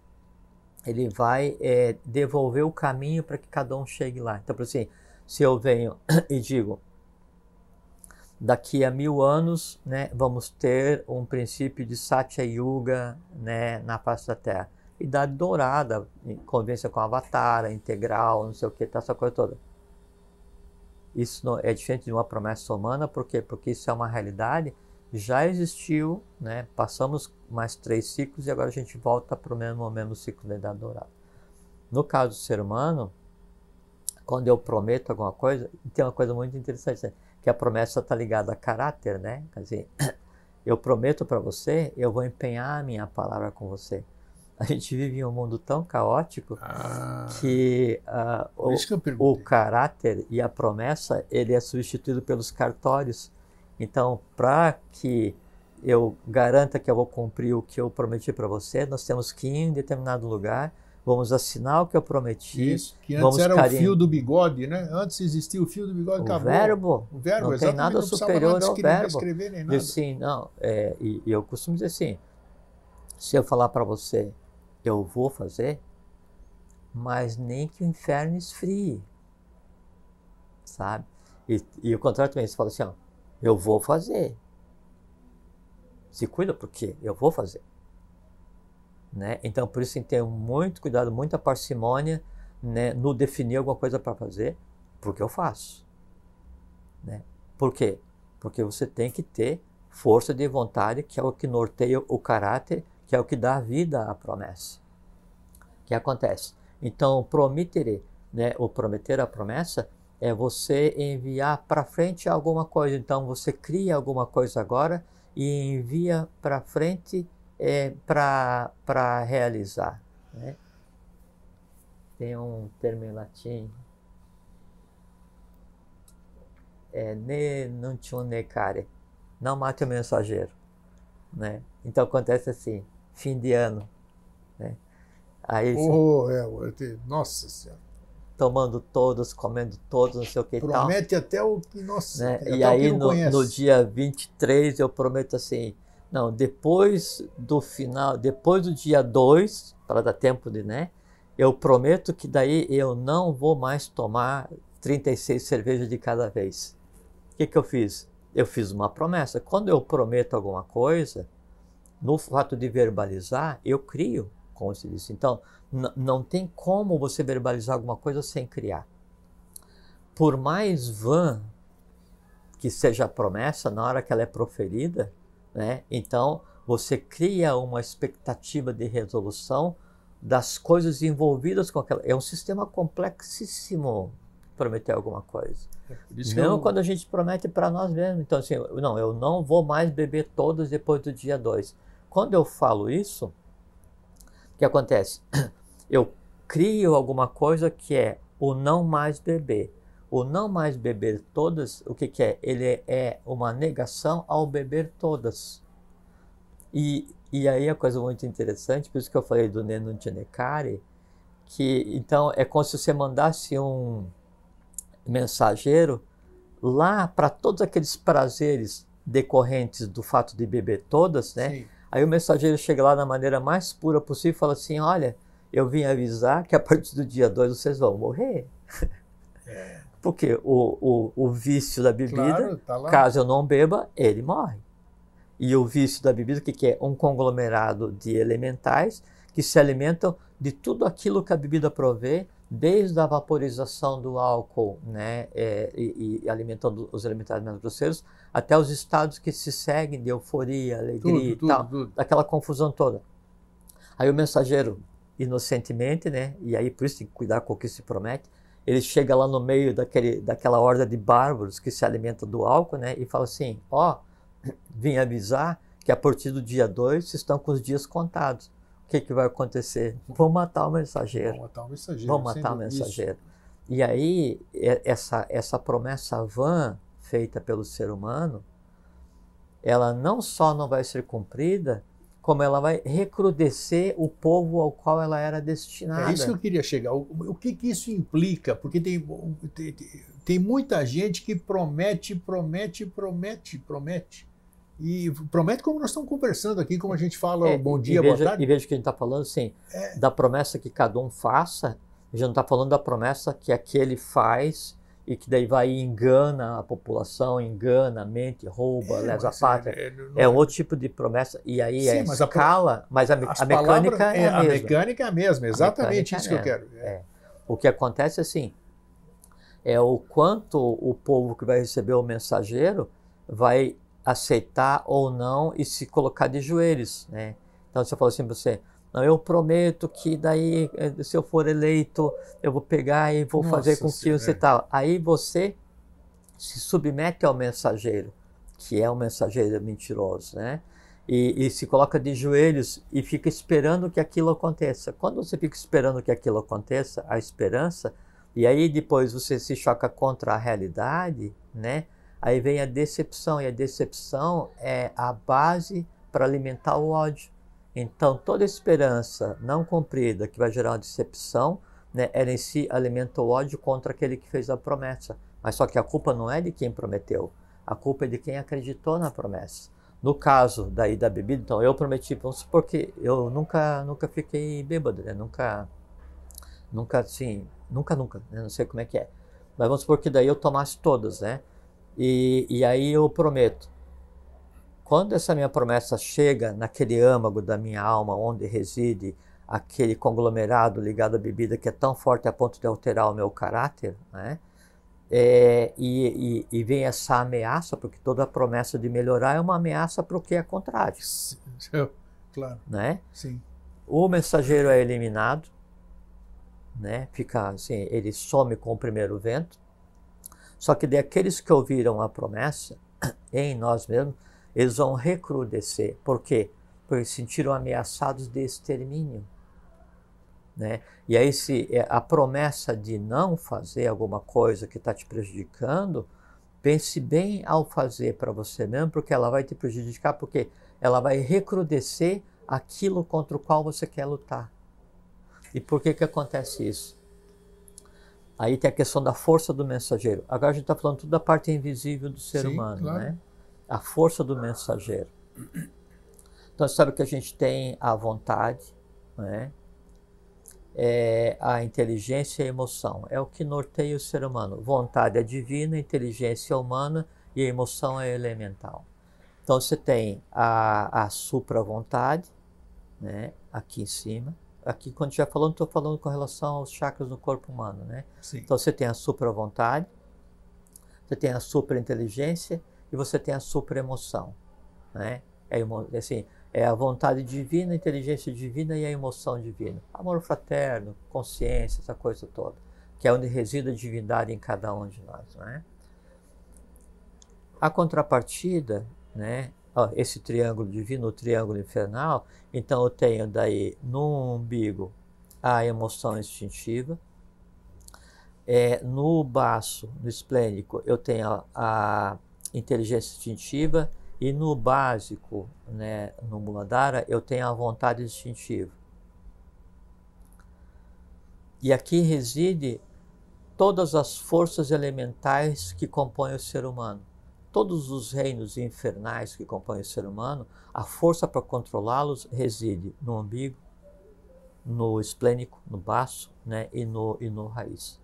ele vai é, devolver o caminho para que cada um chegue lá. Então, por assim, se eu venho [CLEARS THROAT] e digo, daqui a mil anos, né, vamos ter um princípio de Satya Yuga né, na face da Terra idade dourada, convivência com avatar, integral, não sei o que, tá, essa coisa toda. Isso não, é diferente de uma promessa humana, por quê? Porque isso é uma realidade, já existiu, né? passamos mais três ciclos e agora a gente volta para o mesmo, mesmo ciclo da idade dourada. No caso do ser humano, quando eu prometo alguma coisa, tem uma coisa muito interessante, né? que a promessa está ligada a caráter, né? Quer dizer, [COUGHS] eu prometo para você, eu vou empenhar a minha palavra com você a gente vive em um mundo tão caótico ah, que uh, o, o, caráter e a promessa ele é substituído pelos cartórios. Então, para que eu garanta que eu vou cumprir o que eu prometi para você, nós temos que ir em determinado lugar, vamos assinar o que eu prometi. Isso, que antes era carim... o fio do bigode, né? Antes existia o fio do bigode, o acabou. Verbo, o verbo, não tem nada superior ao verbo. Escrever, nem nada. E, sim, não, é, e, e eu costumo dizer assim, se eu falar para você, eu vou fazer, mas nem que o inferno esfrie, sabe? E, e o contrário também, você fala assim, ó, eu vou fazer. Se cuida porque eu vou fazer. Né? Então, por isso tem que ter muito cuidado, muita parcimônia né, no definir alguma coisa para fazer, porque eu faço. Né? Por quê? Porque você tem que ter força de vontade, que é o que norteia o caráter que é o que dá vida à promessa. O que acontece? Então, prometer, né, ou prometer a promessa, é você enviar para frente alguma coisa. Então, você cria alguma coisa agora e envia para frente é, para realizar. Né? Tem um termo em latim. É, ne nuntione care. Não mate o mensageiro. Né? Então acontece assim fim de ano. Né? Aí, oh, é, nossa Senhora. Tomando todos, comendo todos, não sei o que Promete tal. até o que, nossa, né? E aí no, no dia 23 eu prometo assim, não, depois do final, depois do dia 2, para dar tempo de, né? Eu prometo que daí eu não vou mais tomar 36 cervejas de cada vez. O que, que eu fiz? Eu fiz uma promessa. Quando eu prometo alguma coisa, no fato de verbalizar, eu crio, como se disse. Então, não tem como você verbalizar alguma coisa sem criar. Por mais vã que seja a promessa, na hora que ela é proferida, né, então você cria uma expectativa de resolução das coisas envolvidas com aquela. É um sistema complexíssimo prometer alguma coisa. É Mesmo eu... quando a gente promete para nós mesmos. Então, assim, não, eu não vou mais beber todas depois do dia 2. Quando eu falo isso, o que acontece? [CLEARS THROAT] Eu crio alguma coisa que é o não mais beber. O não mais beber todas, o que, que é? Ele é uma negação ao beber todas. E, e aí a coisa muito interessante, por isso que eu falei do Neno Dinekari, que então é como se você mandasse um mensageiro lá para todos aqueles prazeres decorrentes do fato de beber todas, né? Sim Aí o mensageiro chega lá da maneira mais pura possível e fala assim: Olha, eu vim avisar que a partir do dia 2 vocês vão morrer. É. Porque o, o, o, vício da bebida, claro, tá caso eu não beba, ele morre. E o vício da bebida, o que, que é? Um conglomerado de elementais que se alimentam de tudo aquilo que a bebida provê desde a vaporização do álcool né, é, e, e, alimentando os alimentares menos grosseiros, até os estados que se seguem de euforia, alegria tudo, e tal, tudo, tudo. aquela confusão toda. Aí o mensageiro, inocentemente, né, e aí por isso tem que cuidar com o que se promete, ele chega lá no meio daquele, daquela horda de bárbaros que se alimenta do álcool né, e fala assim, ó, oh, [CLEARS THROAT] vim avisar que a partir do dia 2 estão com os dias contados que, que vai acontecer? Vão matar o mensageiro. Vão matar o mensageiro. Vão matar o mensageiro. Isso. E aí, essa, essa promessa vã feita pelo ser humano, ela não só não vai ser cumprida, como ela vai recrudescer o povo ao qual ela era é destinada. É isso que eu queria chegar. O, o que, que, isso implica? Porque tem, tem, tem muita gente que promete, promete, promete, promete e promete como nós estamos conversando aqui, como a gente fala, é, bom dia, veja, boa tarde. E veja que a gente está falando, assim, é. da promessa que cada um faça, a gente não está falando da promessa que aquele faz e que daí vai e engana a população, engana, a mente, rouba, é, leva a é, pátria. É, não... é, é. outro tipo de promessa. E aí Sim, a mas escala, a, mas a, a mecânica é, é a, é, a mesma. A mecânica é a mesma, exatamente isso que eu quero. O que acontece assim é o quanto o povo que vai receber o mensageiro vai aceitar ou não e se colocar de joelhos, né? Então se eu falo assim para você, não, eu prometo que daí eh, se eu for eleito eu vou pegar e vou Nossa, fazer com que você é. Tá tal. Aí você se submete ao mensageiro, que é um mensageiro mentiroso, né? E, e, se coloca de joelhos e fica esperando que aquilo aconteça. Quando você fica esperando que aquilo aconteça, a esperança, e aí depois você se choca contra a realidade, né? Aí vem a decepção, e a decepção é a base para alimentar o ódio. Então, toda esperança não cumprida que vai gerar uma decepção, né, ela em si alimenta o ódio contra aquele que fez a promessa. Mas só que a culpa não é de quem prometeu, a culpa é de quem acreditou na promessa. No caso daí da bebida, então eu prometi, vamos supor que eu nunca, nunca fiquei bêbado, né? nunca, nunca assim, nunca, nunca, né? não sei como é que é. Mas vamos supor que daí eu tomasse todas, né? E, e aí eu prometo. Quando essa minha promessa chega naquele âmago da minha alma, onde reside aquele conglomerado ligado à bebida que é tão forte a ponto de alterar o meu caráter, né? É, e, e, e, vem essa ameaça, porque toda promessa de melhorar é uma ameaça para o que é contrário. [LAUGHS] Sim, claro. Né? Sim. O mensageiro é eliminado, né? Fica assim, ele some com o primeiro vento. Só que daqueles que ouviram a promessa, [COUGHS] em nós mesmos, eles vão recrudescer. Por quê? Porque se sentiram ameaçados de extermínio. Né? E aí se é, a promessa de não fazer alguma coisa que está te prejudicando, pense bem ao fazer para você mesmo, porque ela vai te prejudicar, porque ela vai recrudescer aquilo contra o qual você quer lutar. E por que que acontece isso? Aí tem a questão da força do mensageiro. Agora a gente está falando tudo da parte invisível do ser Sim, humano, claro. né? A força do mensageiro. Então sabe que a gente tem a vontade, né? É a inteligência e a emoção. É o que norteia o ser humano. Vontade é divina, inteligência é humana e a emoção é elemental. Então você tem a, a supra-vontade, né? aqui em cima, aqui quando já falando, estou falando com relação aos chakras no corpo humano, né? Sim. Então você tem a super vontade, você tem a super inteligência e você tem a super emoção, né? É, assim, é a vontade divina, a inteligência divina e a emoção divina. Amor fraterno, consciência, essa coisa toda, que é onde reside a divindade em cada um de nós, né? A contrapartida, né, esse triângulo divino, o triângulo infernal, então eu tenho daí no umbigo a emoção instintiva, é, no baço, no esplênico, eu tenho a, a inteligência instintiva e no básico, né, no muladara, eu tenho a vontade instintiva. E aqui reside todas as forças elementais que compõem o ser humano todos os reinos infernais que compõem o ser humano, a força para controlá-los reside no umbigo, no esplênico, no baço né, e, no, e no raiz.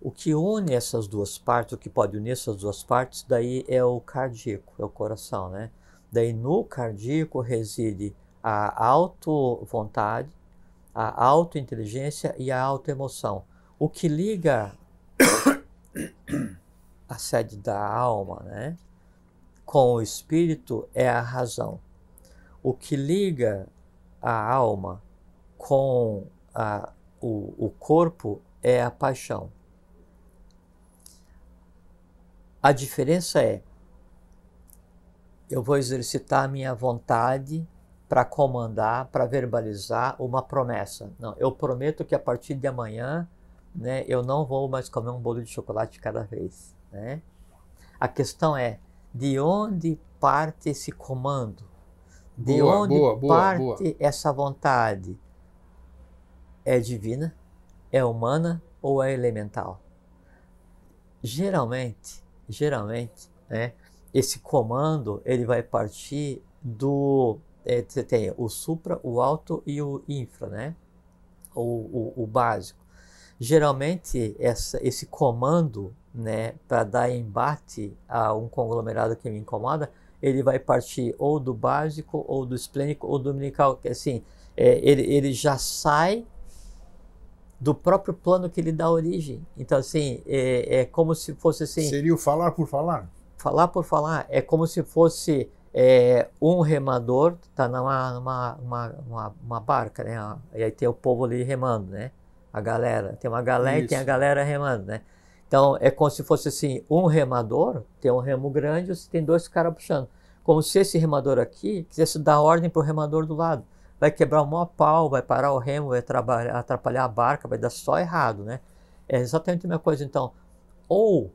O que une essas duas partes, o que pode unir essas duas partes, daí é o cardíaco, é o coração, né? Daí no cardíaco reside a auto-vontade, a auto-inteligência e a auto-emoção. O que liga a sede da alma, né? com o espírito é a razão. O que liga a alma com a, o, o corpo é a paixão. A diferença é: eu vou exercitar a minha vontade para comandar, para verbalizar uma promessa. Não, eu prometo que a partir de amanhã, né, eu não vou mais comer um bolo de chocolate cada vez. Né? A questão é de onde parte esse comando? De boa, onde boa, boa, parte essa vontade? É divina? É humana ou é elemental? Geralmente, geralmente, né, esse comando ele vai partir do é, você tem o supra, o alto e o infra, né? O, o, o básico. Geralmente, essa, esse comando né, para dar embate a um conglomerado que me incomoda, ele vai partir ou do básico, ou do esplênico, ou do dominical, que assim, é, ele, ele já sai do próprio plano que lhe dá origem. Então, assim, é, é, como se fosse assim. Seria o falar por falar? Falar por falar. É como se fosse é, um remador, tá numa uma, uma, uma barca, né? E aí tem o povo ali remando, né? a galera. Tem uma galera Isso. e tem a galera remando, né? Então é como se fosse assim, um remador tem um remo grande, você tem dois caras puxando. Como se esse remador aqui quisesse dar ordem para o remador do lado. Vai quebrar o maior pau, vai parar o remo, vai atrapalhar a barca, vai dar só errado, né? É exatamente a mesma coisa. Então, ou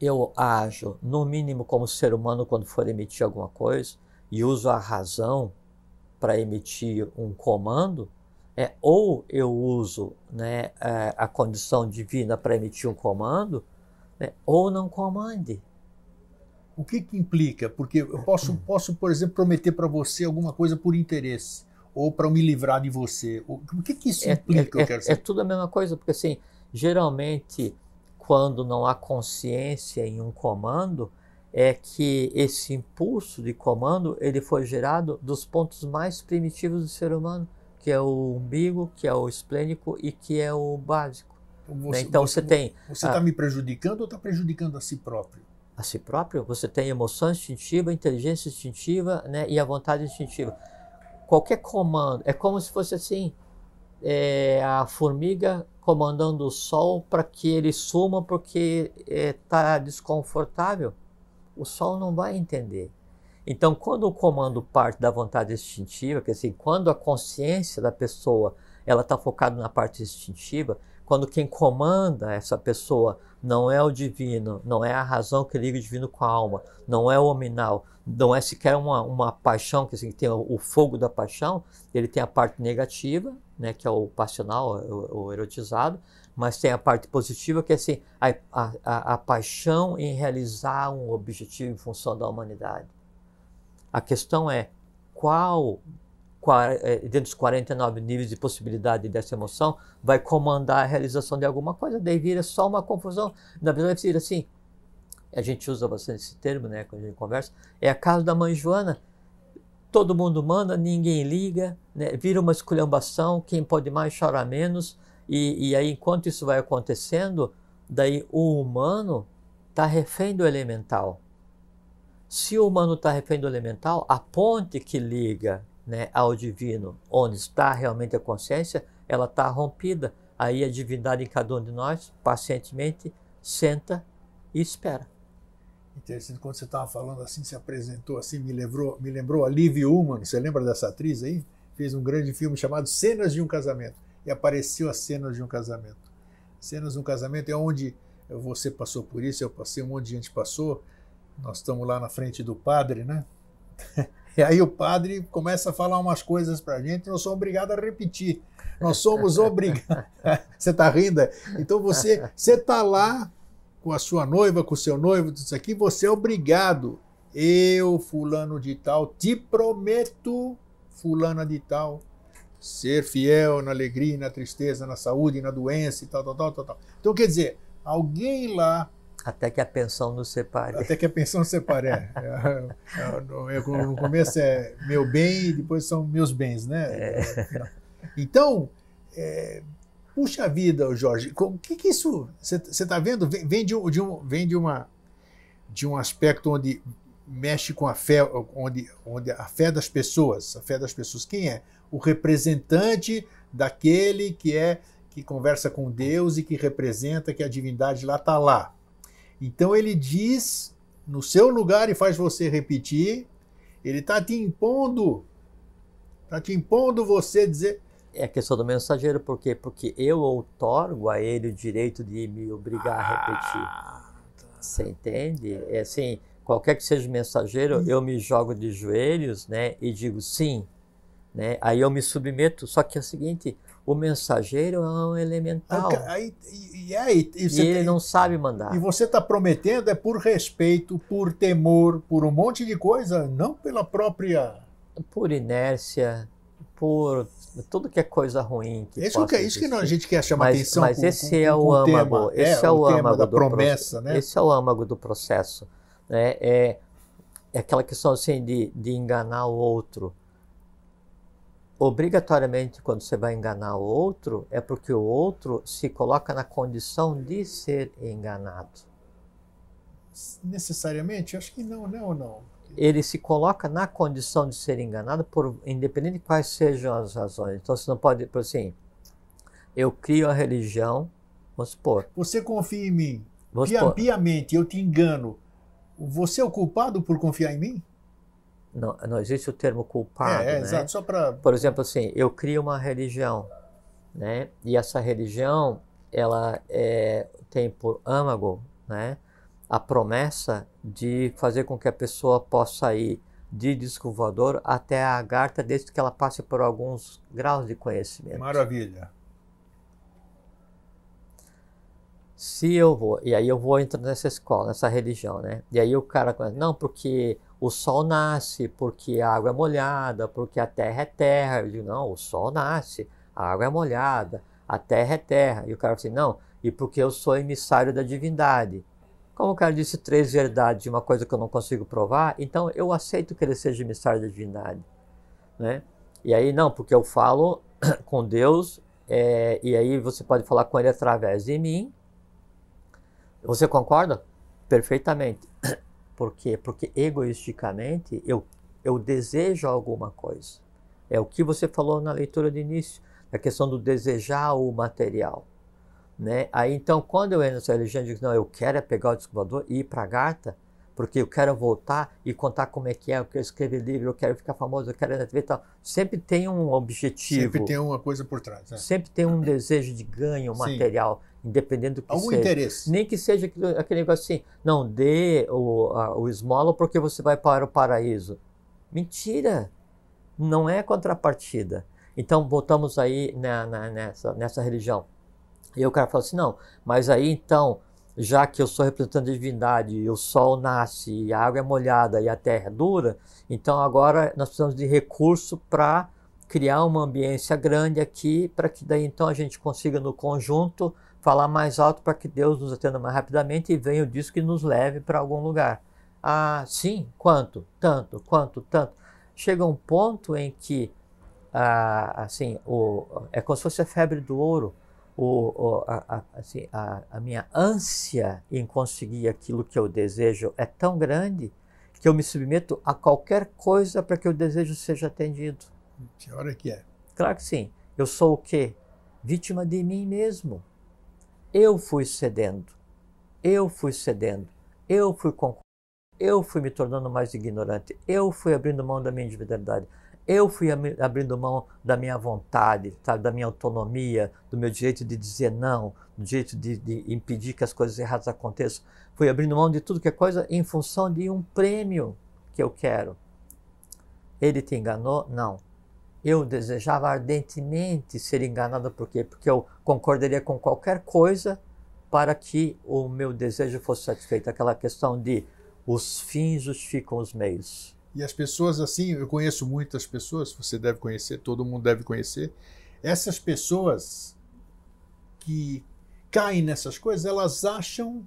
eu ajo no mínimo como ser humano quando for emitir alguma coisa e uso a razão para emitir um comando, é, ou eu uso né, a, é, a condição divina para emitir um comando, né, ou não comande. O que, que implica? Porque eu posso, hum. posso por exemplo, prometer para você alguma coisa por interesse, ou para me livrar de você. O que, que isso é, implica? É, é, é tudo a mesma coisa, porque assim, geralmente, quando não há consciência em um comando, é que esse impulso de comando ele foi gerado dos pontos mais primitivos do ser humano que é o umbigo, que é o esplênico e que é o básico. Né? Você, então você, você tem. Você está me prejudicando ou está prejudicando a si próprio? A si próprio? Você tem emoção instintiva, inteligência instintiva né, e a vontade instintiva. Qualquer comando. É como se fosse assim: é, a formiga comandando o sol para que ele suma porque está é, tá desconfortável. O sol não vai entender. Então, quando o comando parte da vontade instintiva, quer dizer, quando a consciência da pessoa ela está focada na parte instintiva, quando quem comanda essa pessoa não é o divino, não é a razão que liga o divino com a alma, não é o hominal, não é sequer uma, uma paixão, que tem o, o, fogo da paixão, ele tem a parte negativa, né, que é o passional, o, o erotizado, mas tem a parte positiva, que é assim, a, a, a paixão em realizar um objetivo em função da humanidade. A questão é qual, qual dentre os 49 níveis de possibilidade dessa emoção vai comandar a realização de alguma coisa. Daí vira só uma confusão. Na verdade, vira assim, a gente usa bastante esse termo, né, quando a gente conversa, é a casa da mãe Joana. Todo mundo manda, ninguém liga, né, vira uma esculhambação, quem pode mais chora menos. E, e aí, enquanto isso vai acontecendo, daí o humano está refém do elemental. Se o humano está refém do elemental, a ponte que liga né, ao divino, onde está realmente a consciência, ela está rompida. Aí a divindade em cada um de nós, pacientemente, senta e espera. Interessante, quando você estava falando assim, se apresentou assim, me lembrou, me lembrou a Liv Ullmann, você lembra dessa atriz aí? Fez um grande filme chamado Cenas de um Casamento, e apareceu as cenas de um casamento. Cenas de um casamento é onde você passou por isso, eu passei, um monte de gente passou, nós estamos lá na frente do padre, né? [LAUGHS] E aí o padre começa a falar umas coisas para a gente, nós somos obrigados a repetir. Nós somos obrigados. [LAUGHS] você está rindo? Então você está lá com a sua noiva, com o seu noivo, tudo isso aqui, você é obrigado. Eu, fulano de tal, te prometo, fulana de tal, ser fiel na alegria, na tristeza, na saúde, na doença e tal, tal, tal, tal. tal. Então quer dizer, alguém lá até que a pensão nos separe. Até que a pensão nos separe, é. é, é, é no começo é meu bem e depois são meus bens, né? É. Então, é, puxa vida, Jorge, o que que isso... Você está vendo? Vem de, um, de, um, vem de, uma, de um aspecto onde mexe com a fé, onde, onde a fé das pessoas, a fé das pessoas, quem é? O representante daquele que é que conversa com Deus e que representa que a divindade lá está lá. Então ele diz no seu lugar e faz você repetir. Ele está te impondo, está te impondo você dizer. É a questão do mensageiro, por quê? Porque eu outorgo a ele o direito de me obrigar a ah, repetir. Tá. Você entende? É assim, qualquer que seja o mensageiro, hum. eu me jogo de joelhos, né, e digo sim, né? Aí eu me submeto, só que é o seguinte, o mensageiro é um elemental. Aí, e, aí, e, e ele tem, não sabe mandar. E você está prometendo é por respeito, por temor, por um monte de coisa, não pela própria. Por inércia, por tudo que é coisa ruim. Que isso que, é, isso que não, a gente quer chamar mas, atenção. Mas com, esse com, é o âmago. Tema, é, esse é, é o, o âmago da promessa, né? Esse é o âmago do processo. Né? É, é aquela questão assim de, de enganar o outro obrigatoriamente, quando você vai enganar o outro, é porque o outro se coloca na condição de ser enganado. Necessariamente? Acho que não, né ou não? Ele se coloca na condição de ser enganado, por, independente de quais sejam as razões. Então você não pode, por assim, eu crio a religião, vamos supor. Você confia em mim, piamente, eu te engano. Você é o culpado por confiar em mim? Não, não existe o termo culpado. É, é né? exato. Só para. Por exemplo, assim, eu crio uma religião, né? E essa religião, ela é, tem por âmago, né? A promessa de fazer com que a pessoa possa ir de disco voador até a garta, desde que ela passe por alguns graus de conhecimento. Maravilha. Se eu vou, e aí eu vou entrar nessa escola, nessa religião, né? E aí o cara, não, porque o sol nasce porque a água é molhada, porque a terra é terra. Eu digo, não, o sol nasce, a água é molhada, a terra é terra. E o cara assim, não, e porque eu sou emissário da divindade. Como o cara disse três verdades de uma coisa que eu não consigo provar, então eu aceito que ele seja emissário da divindade. Né? E aí, não, porque eu falo [COUGHS] com Deus, é, e aí você pode falar com ele através de mim. Você concorda? Perfeitamente. Por quê? Porque egoisticamente eu, eu desejo alguma coisa. É o que você falou na leitura de início, a questão do desejar o material. Né? Aí então, quando eu entro nessa religião, eu digo: não, eu quero é pegar o desculpador e ir para a gata porque eu quero voltar e contar como é que é, eu quero escrever livro, eu quero ficar famoso, eu quero na TV e tal. Sempre tem um objetivo. Sempre tem uma coisa por trás. Né? Sempre tem um desejo de ganho material, Sim. independente do que Algum seja. interesse. Nem que seja aquele, aquele negócio assim, não, dê o, a, o esmola porque você vai para o paraíso. Mentira! Não é contrapartida. Então, voltamos aí na, na, nessa, nessa religião. E o cara fala assim, não, mas aí então já que eu sou representante da divindade, e o sol nasce, e a água é molhada e a terra é dura, então agora nós precisamos de recurso para criar uma ambiência grande aqui, para que daí então a gente consiga no conjunto falar mais alto para que Deus nos atenda mais rapidamente e venha o disco que nos leve para algum lugar. Ah, sim, quanto? Tanto, quanto, tanto. Chega um ponto em que, ah, assim, o, é como se fosse a febre do ouro o, o a, a, assim, a, a minha ânsia em conseguir aquilo que eu desejo é tão grande que eu me submeto a qualquer coisa para que o desejo seja atendido. Que é que é? Claro que sim. Eu sou o quê? Vítima de mim mesmo. Eu fui cedendo. Eu fui cedendo. Eu fui concorrendo. Eu fui me tornando mais ignorante. Eu fui abrindo mão da minha individualidade. Eu fui abrindo mão da minha vontade, sabe, da minha autonomia, do meu direito de dizer não, do direito de, de impedir que as coisas erradas aconteçam. Fui abrindo mão de tudo que é coisa em função de um prêmio que eu quero. Ele te enganou? Não. Eu desejava ardentemente ser enganado, por quê? Porque eu concordaria com qualquer coisa para que o meu desejo fosse satisfeito. Aquela questão de os fins justificam os meios. E as pessoas, assim, eu conheço muitas pessoas, você deve conhecer, todo mundo deve conhecer. Essas pessoas que caem nessas coisas, elas acham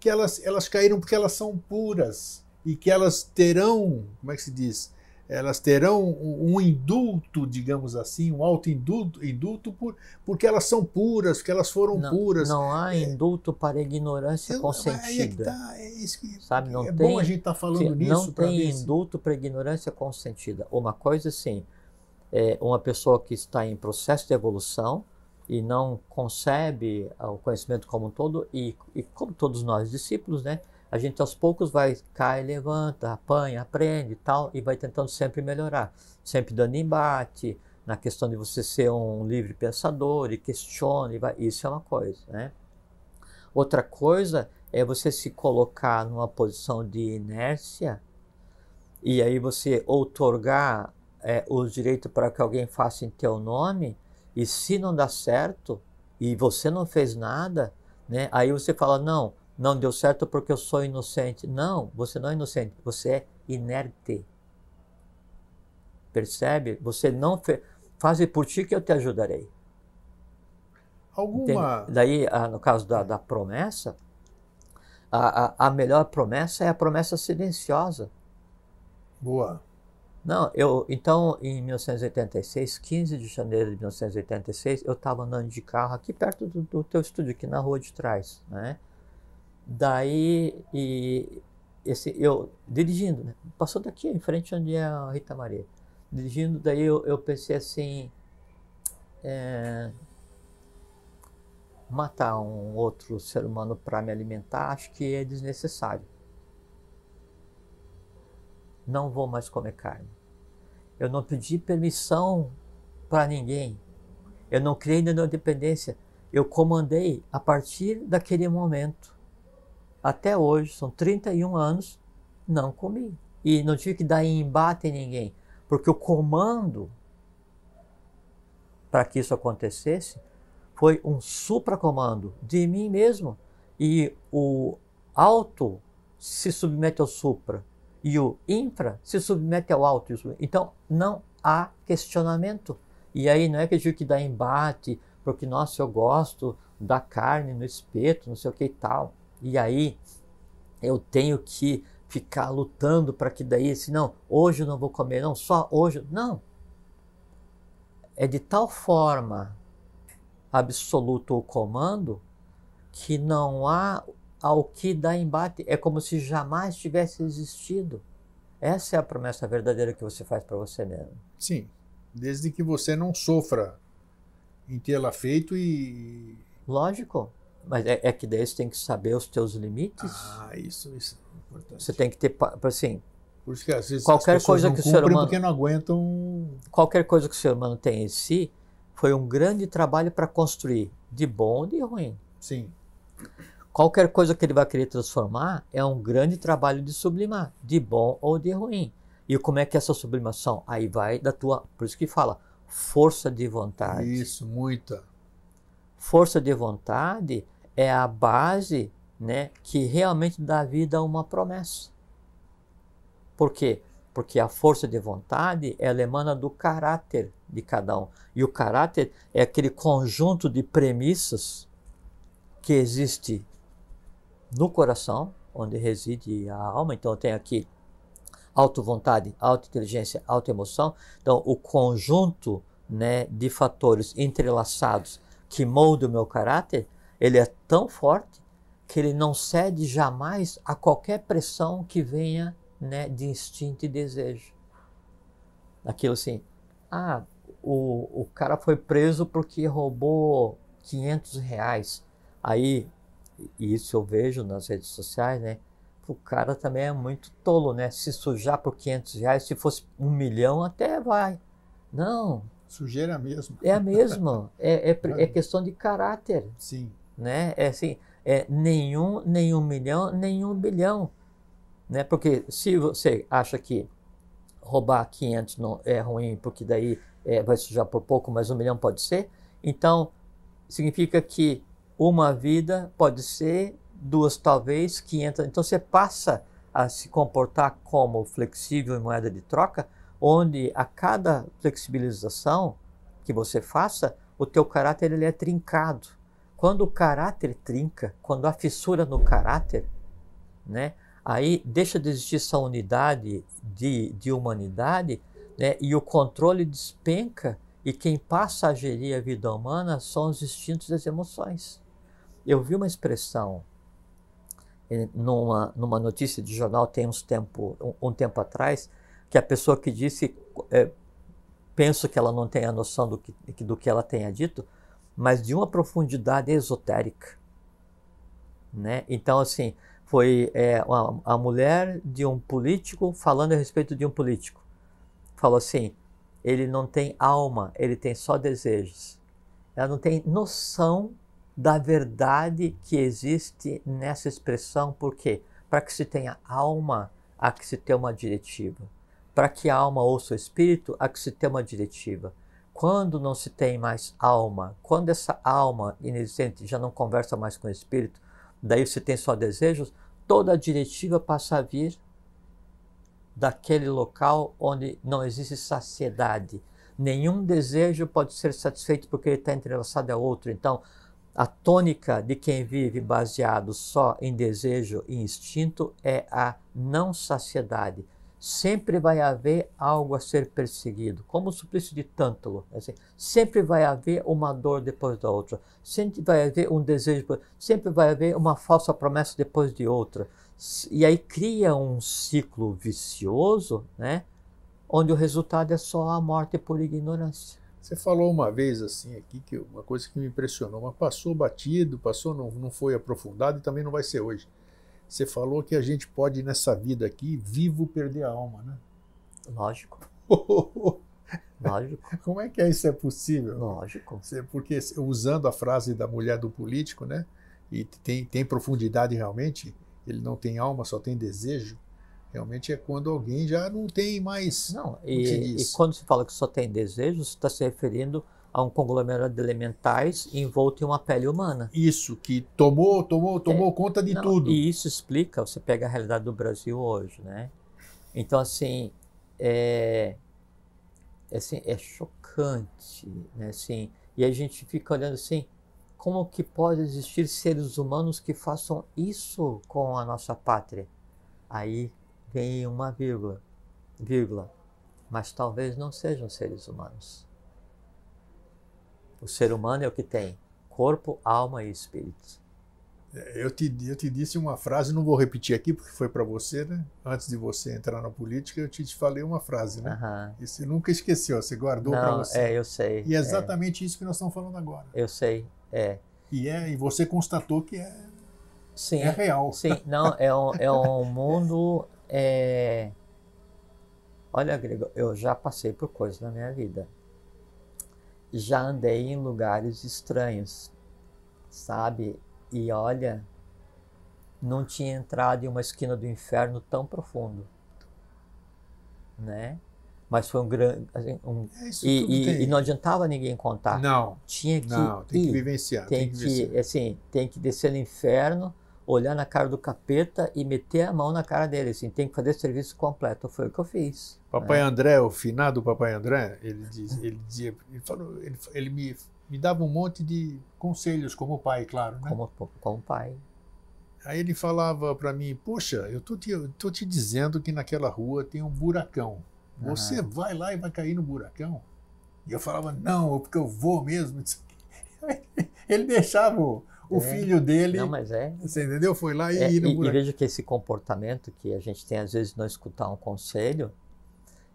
que elas, elas caíram porque elas são puras e que elas terão, como é que se diz? elas terão um indulto, digamos assim, um autoindulto indulto por, porque elas são puras, porque elas foram não, puras. Não há é. indulto é, para ignorância eu, é consentida. É tá, é isso que, Sabe, não é tem, bom a gente estar tá falando nisso. Não tem indulto se... para ignorância consentida. Uma coisa assim, é uma pessoa que está em processo de evolução e não concebe o conhecimento como um todo, e, e como todos nós discípulos, né? a gente aos poucos vai, cai, levanta, apanha, aprende e tal, e vai tentando sempre melhorar, sempre dando embate, na questão de você ser um livre pensador e questione, vai, isso é uma coisa, né? Outra coisa é você se colocar numa posição de inércia e aí você outorgar é, os direitos para que alguém faça em teu nome e se não dá certo e você não fez nada, né? Aí você fala não, não deu certo porque eu sou inocente. Não, você não é inocente, você é inerte. Percebe? Você não fez. Faze por ti que eu te ajudarei. Alguma. Entende? Daí, ah, no caso da, da promessa, a, a, a, melhor promessa é a promessa silenciosa. Boa. Não, eu então em 1986, 15 de janeiro de 1986, eu estava andando de carro aqui perto do, do teu estúdio, aqui na rua de trás, né? Daí, e esse, eu dirigindo, né? passou daqui em frente onde é a Rita Maria. Dirigindo, daí eu, eu pensei assim, é, matar um outro ser humano para me alimentar, acho que é desnecessário. Não vou mais comer carne. Eu não pedi permissão para ninguém. Eu não criei nenhuma dependência. Eu comandei a partir daquele momento. Até hoje, são 31 anos, não comi. E não tive que dar embate em ninguém, porque o comando para que isso acontecesse foi um supracomando de mim mesmo. E o alto se submete ao supra e o infra se submete ao alto. Então não há questionamento. E aí não é que eu gente que dá embate, porque nossa, eu gosto da carne no espeto, não sei o que e tal. E aí eu tenho que ficar lutando para que daí, se não, hoje eu não vou comer, não, só hoje, não. É de tal forma absoluto o comando que não há ao que dá embate, é como se jamais tivesse existido. Essa é a promessa verdadeira que você faz para você mesmo. Sim, desde que você não sofra em tê-la feito e. Lógico. Mas é, é, que daí você tem que saber os teus limites. Ah, isso, isso é importante. Você tem que ter, assim... Por isso que às vezes qualquer as coisa que o ser humano, porque não aguentam... Qualquer coisa que o ser humano tem em si foi um grande trabalho para construir, de bom ou de ruim. Sim. Qualquer coisa que ele vai querer transformar é um grande trabalho de sublimar, de bom ou de ruim. E como é que é essa sublimação? Aí vai da tua, por isso que fala, força de vontade. Isso, muita. Força de vontade é a base né, que realmente dá vida a uma promessa. Por quê? Porque a força de vontade ela emana do caráter de cada um. E o caráter é aquele conjunto de premissas que existe no coração, onde reside a alma. Então tem aqui auto-vontade, auto-inteligência, auto-emoção. Então o conjunto né, de fatores entrelaçados que molda o meu caráter, ele é tão forte que ele não cede jamais a qualquer pressão que venha né, de instinto e desejo. Aquilo assim, ah, o, o cara foi preso porque roubou 500 reais. Aí, isso eu vejo nas redes sociais, né? O cara também é muito tolo, né? Se sujar por 500 reais, se fosse um milhão até vai. Não, Sujeira é a mesma. É a mesma. É, é, é questão de caráter. Sim. Né? É assim, é nenhum, nenhum milhão, nenhum bilhão. Né? Porque se você acha que roubar 500 não é ruim, porque daí é, vai sujar por pouco, mas um milhão pode ser, então significa que uma vida pode ser, duas talvez, 500. Então você passa a se comportar como flexível em moeda de troca, onde a cada flexibilização que você faça, o teu caráter ele é trincado. Quando o caráter trinca, quando há fissura no caráter, né, aí deixa de existir essa unidade de, de humanidade né, e o controle despenca e quem passa a gerir a vida humana são os instintos das emoções. Eu vi uma expressão eh, numa, numa notícia de jornal tem uns tempo, um, um tempo atrás, que a pessoa que disse, é, penso que ela não tenha noção do que, do que ela tenha dito, mas de uma profundidade esotérica. Né? Então, assim, foi é, uma, a mulher de um político falando a respeito de um político. Falou assim: ele não tem alma, ele tem só desejos. Ela não tem noção da verdade que existe nessa expressão, porque para que se tenha alma, há que se ter uma diretiva para que a alma ouça o espírito, há que se ter uma diretiva. Quando não se tem mais alma, quando essa alma inexistente já não conversa mais com o espírito, daí se tem só desejos, toda a diretiva passa a vir daquele local onde não existe saciedade. Nenhum desejo pode ser satisfeito porque ele está entrelaçado a outro. Então, a tônica de quem vive baseado só em desejo e instinto é a não saciedade sempre vai haver algo a ser perseguido, como o suplício de Tântalo. É assim, sempre vai haver uma dor depois da outra, sempre vai haver um desejo, sempre vai haver uma falsa promessa depois de outra. E aí cria um ciclo vicioso, né? onde o resultado é só a morte por ignorância. Você falou uma vez assim aqui que uma coisa que me impressionou, mas passou batido, passou não, não foi aprofundado e também não vai ser hoje você falou que a gente pode, nessa vida aqui, vivo perder a alma, né? Lógico. [LAUGHS] Lógico. Como é que é isso é possível? Lógico. Porque usando a frase da mulher do político, né? E tem, tem profundidade realmente, ele não tem alma, só tem desejo. Realmente é quando alguém já não tem mais. Não, e, e quando se fala que só tem desejo, você está se referindo a um conglomerado de elementais envolto em uma pele humana. Isso, que tomou, tomou, é, tomou é, conta de não, tudo. E isso explica, você pega a realidade do Brasil hoje, né? Então, assim, é, é, assim, é chocante, né? Assim, e a gente fica olhando assim, como que pode existir seres humanos que façam isso com a nossa pátria? Aí vem uma vírgula, vírgula, mas talvez não sejam seres humanos. O ser humano é o que tem corpo, alma e espírito. É, eu te, eu te disse uma frase, não vou repetir aqui porque foi para você, né? Antes de você entrar na política, eu te, te falei uma frase, né? Uhum. E você nunca esqueceu, você guardou para você. É, eu sei. E é, é. exatamente é. isso que nós estamos falando agora. Eu sei, é. E é, e você constatou que é, sim, é real. Sim, não, é um, é um [LAUGHS] mundo. É... Olha, Grego, eu já passei por coisas na minha vida já andei em lugares estranhos, sabe? E olha, não tinha entrado em uma esquina do inferno tão profundo, né? Mas foi um grande. Assim, um, é e, e, e, não adiantava ninguém contar. Não. Tinha que. Não, tem ir, que vivenciar. Tem, tem que, vivenciar. assim, tem que descer no inferno olhar na cara do capeta e meter a mão na cara dele, assim, tem que fazer serviço completo. Foi o que eu fiz. Papai né? André, o finado Papai André, ele diz, ele dizia, ele, falou, ele, ele me, me dava um monte de conselhos como pai, claro, né? Como, como pai. Aí ele falava para mim, poxa, eu tô te, eu tô te dizendo que naquela rua tem um buracão. Você uhum. vai lá e vai cair no buracão? E eu falava, não, porque eu vou mesmo. [LAUGHS] Ele deixava o é. filho dele. Não, mas é. Você entendeu? Foi lá e. É, e, buraco. e veja que esse comportamento que a gente tem, às vezes, não escutar um conselho,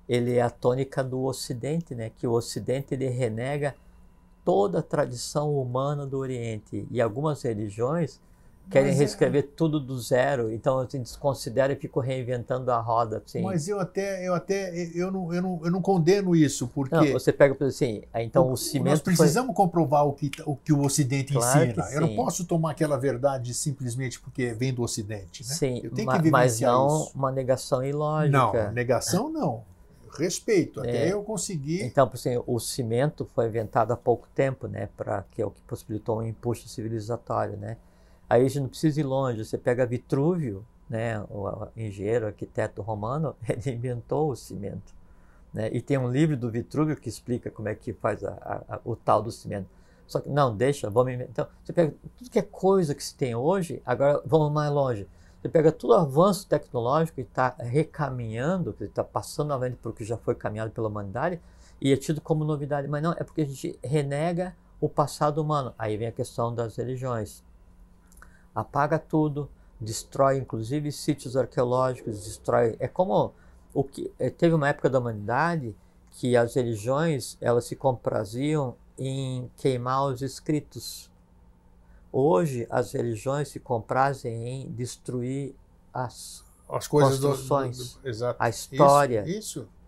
ele é a tônica do Ocidente, né? Que o Ocidente ele renega toda a tradição humana do Oriente. E algumas religiões querem reescrever tudo do zero, então eu desconsidero e fico reinventando a roda. Assim. Mas eu até, eu até, eu não, eu não, eu não condeno isso, porque... Não, você pega, assim, ah, então o, o cimento... Nós precisamos foi... comprovar o que tá, o, que o Ocidente claro ensina. Eu não posso tomar aquela verdade simplesmente porque vem do Ocidente, né? Sim, eu tenho que mas não isso. uma negação ilógica. Não, negação não. Respeito, até é. eu conseguir. Então, assim, o cimento foi inventado há pouco tempo, né, para que é o que possibilitou um impulso civilizatório, né? Aí a gente não precisa ir longe, você pega Vitrúvio, né, o engenheiro, arquiteto romano, [LAUGHS] ele inventou o cimento. Né? E tem um livro do Vitrúvio que explica como é que faz a, a, o tal do cimento. Só que, não, deixa, vamos inventar. Então, você pega tudo que é coisa que se tem hoje, agora vamos mais longe. Você pega todo o avanço tecnológico e está recaminhando, está passando novamente para o que já foi caminhado pela humanidade, e é tido como novidade. Mas não, é porque a gente renega o passado humano. Aí vem a questão das religiões apaga tudo, destrói inclusive sítios arqueológicos, destrói. É como o que é, teve uma época da humanidade que as religiões elas se compraziam em queimar os escritos. Hoje as religiões se comprazem em destruir as, as coisas construções, do, do, do, a história,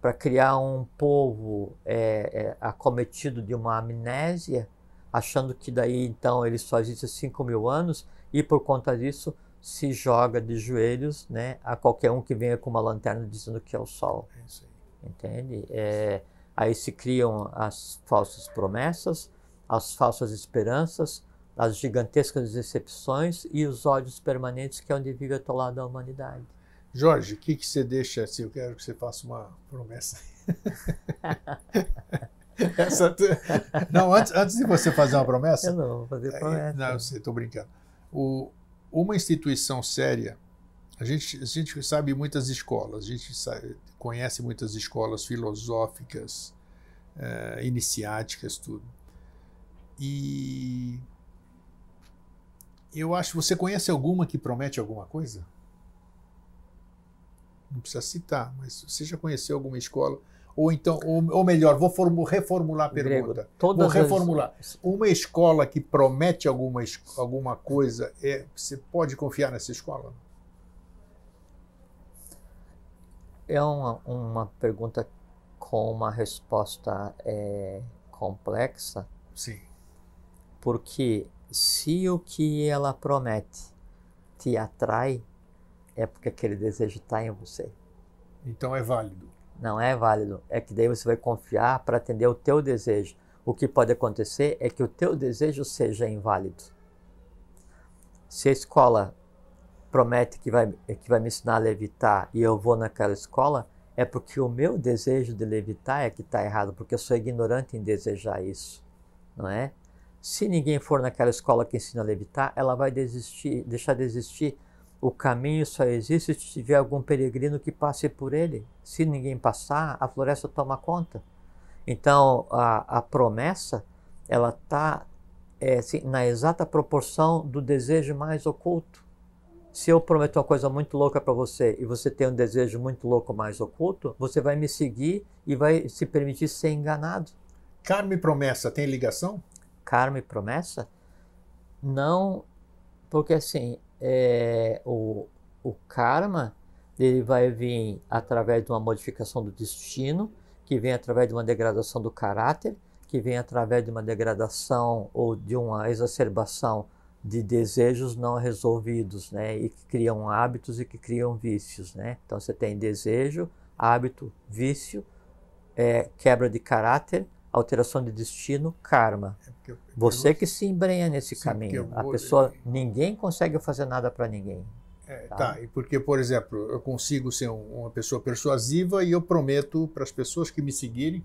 para criar um povo é, é, acometido de uma amnésia, achando que daí então ele só existe há 5 mil anos e por conta disso se joga de joelhos né, a qualquer um que venha com uma lanterna dizendo que é o sol. É entende? É, aí se criam as falsas promessas, as falsas esperanças, as gigantescas decepções e os ódios permanentes que é onde vive atolada a humanidade. Jorge, o que, que você deixa assim? Eu quero que você faça uma promessa. [LAUGHS] Essa, não, antes, antes de você fazer uma promessa. Eu não vou fazer promessa. Não, estou brincando o, uma instituição séria, a gente, a gente sabe muitas escolas, a gente sabe, conhece muitas escolas filosóficas, é, iniciáticas, tudo. E eu acho, você conhece alguma que promete alguma coisa? Não precisa citar, mas você já conheceu alguma escola ou então, ou, ou melhor, vou reformular a pergunta. Grego, vou reformular. As... Uma escola que promete alguma, alguma coisa, é, você pode confiar nessa escola? É uma, uma pergunta com uma resposta é, complexa. Sim. Porque se o que ela promete te atrai, é porque aquele desejo está em você. Então é válido não é válido. É que daí você vai confiar para atender o teu desejo. O que pode acontecer é que o teu desejo seja inválido. Se a escola promete que vai, que vai me ensinar a levitar e eu vou naquela escola, é porque o meu desejo de levitar é que está errado, porque eu sou ignorante em desejar isso, não é? Se ninguém for naquela escola que ensina a levitar, ela vai desistir, deixar de existir o caminho só existe se tiver algum peregrino que passe por ele. Se ninguém passar, a floresta toma conta. Então, a, a promessa, ela está é, assim, na exata proporção do desejo mais oculto. Se eu prometo uma coisa muito louca para você e você tem um desejo muito louco mais oculto, você vai me seguir e vai se permitir ser enganado. Karma e promessa tem ligação? Karma e promessa? Não, porque assim, é, o, o karma ele vai vir através de uma modificação do destino, que vem através de uma degradação do caráter, que vem através de uma degradação ou de uma exacerbação de desejos não resolvidos, né? E que criam hábitos e que criam vícios, né? Então você tem desejo, hábito, vício, é, quebra de caráter alteração de destino, karma. É você eu, que se embrenha nesse sim, caminho. Vou, a pessoa, ninguém consegue fazer nada para ninguém. É, tá? tá, e porque, por exemplo, eu consigo ser um, uma pessoa persuasiva e eu prometo para as pessoas que me seguirem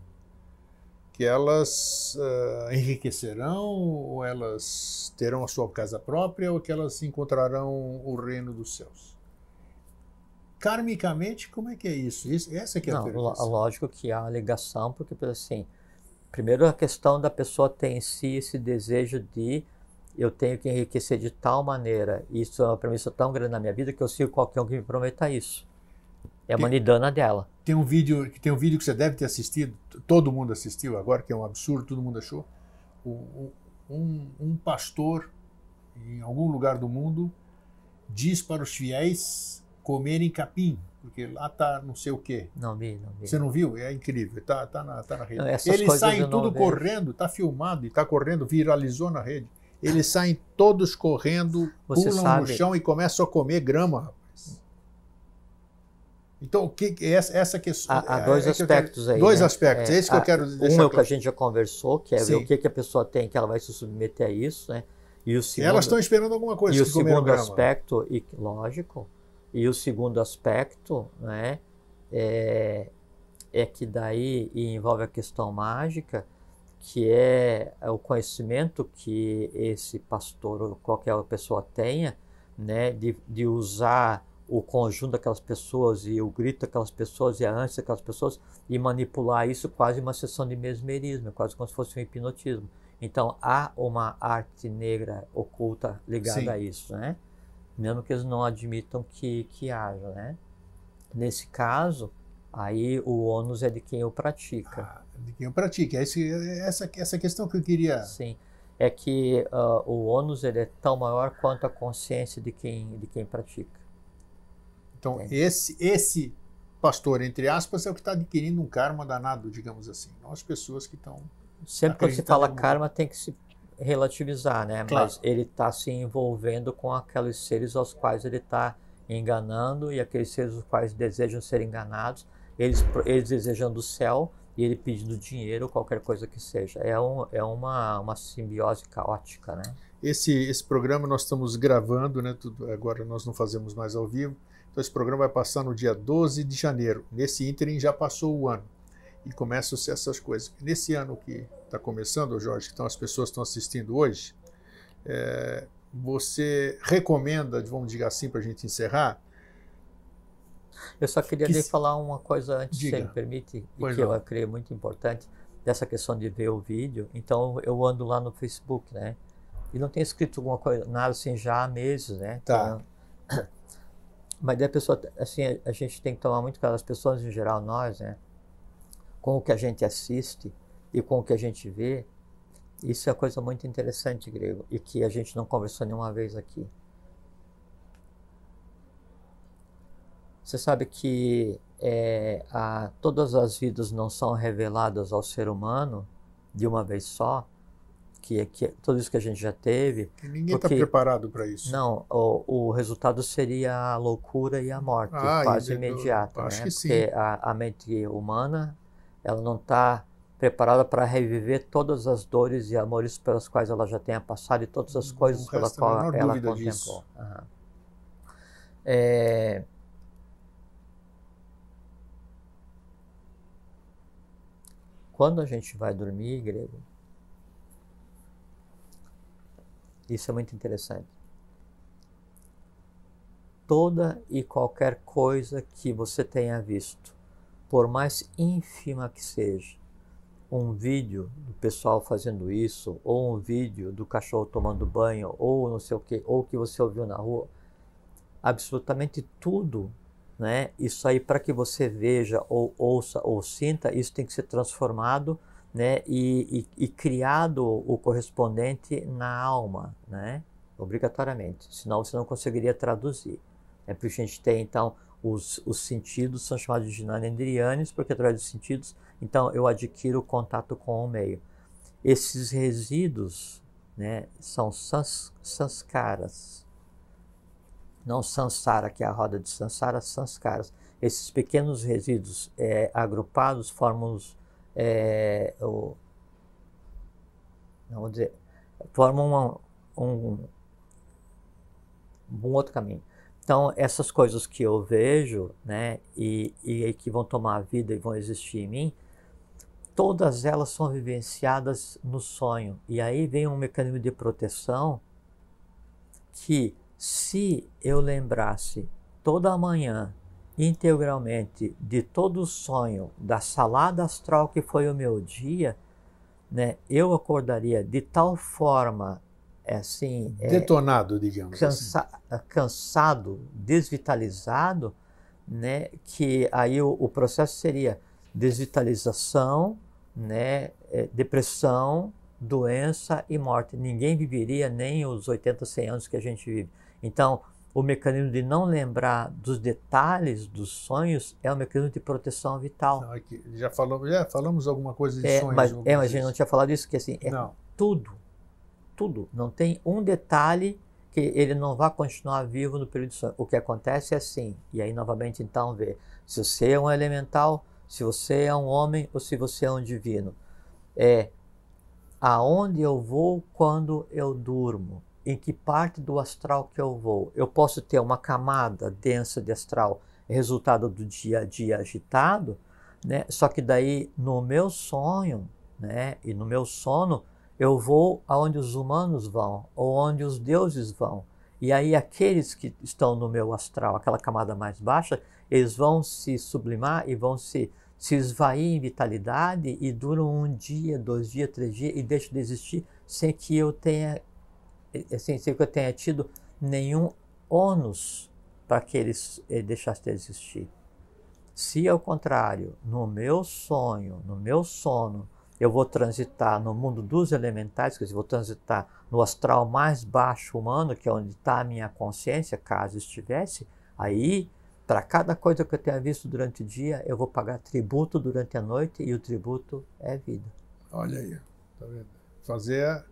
que elas uh, enriquecerão, ou elas terão a sua casa própria, ou que elas encontrarão o reino dos céus. Karmicamente, como é que é isso? isso essa que é Não, a pergunta. Lógico que há ligação, porque, assim, Primeiro, a questão da pessoa ter em si esse desejo de eu tenho que enriquecer de tal maneira, isso é uma premissa tão grande na minha vida que eu sigo qualquer um que me prometa isso. É a tem, dela. Tem um vídeo que tem um vídeo que você deve ter assistido, todo mundo assistiu agora, que é um absurdo, todo mundo achou. Um, um, um pastor em algum lugar do mundo diz para os fiéis comerem capim porque lá tá não sei o quê. Não vi, não vi. Você não viu? É incrível, tá, tá, na, tá na rede. É, não, Eles saem tudo correndo, tá filmado e tá correndo, viralizou na rede. Eles saem todos correndo, Você pulam sabe. no chão e começam a comer grama. rapaz Então, o que, é essa, essa questão. É há, há dois é, aspectos quero, aí. Dois né? aspectos, é, esse que eu quero dizer. Um é o que a gente já conversou, que é Sim. ver o que, que a pessoa tem, que ela vai se submeter a isso, né? E o segundo, Elas estão esperando alguma coisa. E o segundo grama. aspecto, e, lógico, e o segundo aspecto né, é, é que daí envolve a questão mágica, que é, é o conhecimento que esse pastor ou qualquer pessoa tenha, né, de, de usar o conjunto daquelas pessoas e o grito daquelas pessoas e a ânsia daquelas pessoas e manipular isso quase uma sessão de mesmerismo, quase como se fosse um hipnotismo. Então há uma arte negra oculta ligada Sim. a isso, né? mesmo que eles não admitam que, que haja, né? Nesse caso, aí o ônus é de quem o pratica. Ah, de quem o pratica. É esse, essa, essa questão que eu queria... Sim, é que uh, o ônus ele é tão maior quanto a consciência de quem, de quem pratica. Então, esse, esse pastor, entre aspas, é o que está adquirindo um karma danado, digamos assim. Não as pessoas que estão. Sempre que se fala karma, tem que se relativizar, né? Claro. Mas ele está se envolvendo com aqueles seres aos quais ele está enganando e aqueles seres aos quais desejam ser enganados, eles, eles desejando o céu e ele pedindo dinheiro, qualquer coisa que seja. É, um, é uma, uma simbiose caótica, né? Esse, esse programa nós estamos gravando, né? Tudo, agora nós não fazemos mais ao vivo. Então esse programa vai passar no dia 12 de janeiro. Nesse ínterim já passou o ano e começam-se essas coisas. Nesse ano que está começando, Jorge, que estão as pessoas estão assistindo hoje, é, você recomenda, vamos dizer assim, para a gente encerrar? Eu só queria que... falar uma coisa antes, Diga. se me permite, pois que não. eu creio muito importante, dessa questão de ver o vídeo. Então, eu ando lá no Facebook, né? E não tem escrito alguma coisa, nada assim, já há meses, né? Tá. Então, [COUGHS] mas daí a pessoa, assim, a gente tem que tomar muito cuidado, as pessoas em geral, nós, né? Com o que a gente assiste, e com o que a gente vê, isso é coisa muito interessante, grego, e que a gente não conversou nenhuma vez aqui. Você sabe que é, a, todas as vidas não são reveladas ao ser humano de uma vez só, que, é que tudo isso que a gente já teve. E ninguém está preparado para isso. Não, o, o, resultado seria a loucura e a morte, ah, quase imediata. Acho né? que sim. Porque a, a mente humana ela não está preparada para reviver todas as dores e amores pelas quais ela já tenha passado e todas as hum, coisas Não pela qual ela contemplou. Uhum. É... Quando a gente vai dormir, grego, isso é muito interessante. Toda e qualquer coisa que você tenha visto, por mais ínfima que seja, um vídeo do pessoal fazendo isso, ou um vídeo do cachorro tomando banho, ou não sei o que, ou que você ouviu na rua, absolutamente tudo, né? Isso aí para que você veja, ou ouça, ou sinta, isso tem que ser transformado, né? E, e, e criado o correspondente na alma, né? Obrigatoriamente, senão você não conseguiria traduzir. É por isso que a gente tem então os, os sentidos são chamados de nanendrianes, porque através dos sentidos então eu adquiro contato com o meio. Esses resíduos né, são sans, sanskaras. Não sansara, que é a roda de sansara, sanskaras. Esses pequenos resíduos é, agrupados formam os, é, o, não vou dizer, formam um, um, um outro caminho. Então, essas coisas que eu vejo né, e, e que vão tomar vida e vão existir em mim, todas elas são vivenciadas no sonho. E aí vem um mecanismo de proteção que, se eu lembrasse toda manhã, integralmente, de todo o sonho, da salada astral que foi o meu dia, né, eu acordaria de tal forma é assim é detonado é, digamos assim. cansa assim. cansado desvitalizado né que aí o, o processo seria desvitalização né, é, depressão, doença e morte. Ninguém viveria nem os 80, 100 anos que a gente vive. Então, o mecanismo de não lembrar dos detalhes dos sonhos é um mecanismo de proteção vital. Não, é já, falou, já falamos alguma coisa de é, sonhos. Mas, é, mas a gente não tinha falado isso, que assim, é não. tudo, tudo. Não tem um detalhe que ele não vá continuar vivo no período de sonho. O que acontece é assim, e aí novamente então vê, se você é um elemental, se você é um homem ou se você é um divino. É aonde eu vou quando eu durmo, em que parte do astral que eu vou. Eu posso ter uma camada densa de astral, resultado do dia a dia agitado, né? só que daí no meu sonho né? e no meu sono eu vou aonde os humanos vão, ou onde os deuses vão. E aí aqueles que estão no meu astral, aquela camada mais baixa, eles vão se sublimar e vão se, se esvair em vitalidade e duram um dia, dois dias, três dias e deixam de existir sem que eu tenha, eh, sem, sem que eu tenha tido nenhum ônus para que eles eh, deixassem de existir. Se ao contrário, no meu sonho, no meu sono, eu vou transitar no mundo dos elementais, quer dizer, vou transitar no astral mais baixo humano, que é onde está a minha consciência, caso estivesse, aí, para cada coisa que eu tenha visto durante o dia, eu vou pagar tributo durante a noite e o tributo é vida. Olha aí, tá vendo? Fazer a,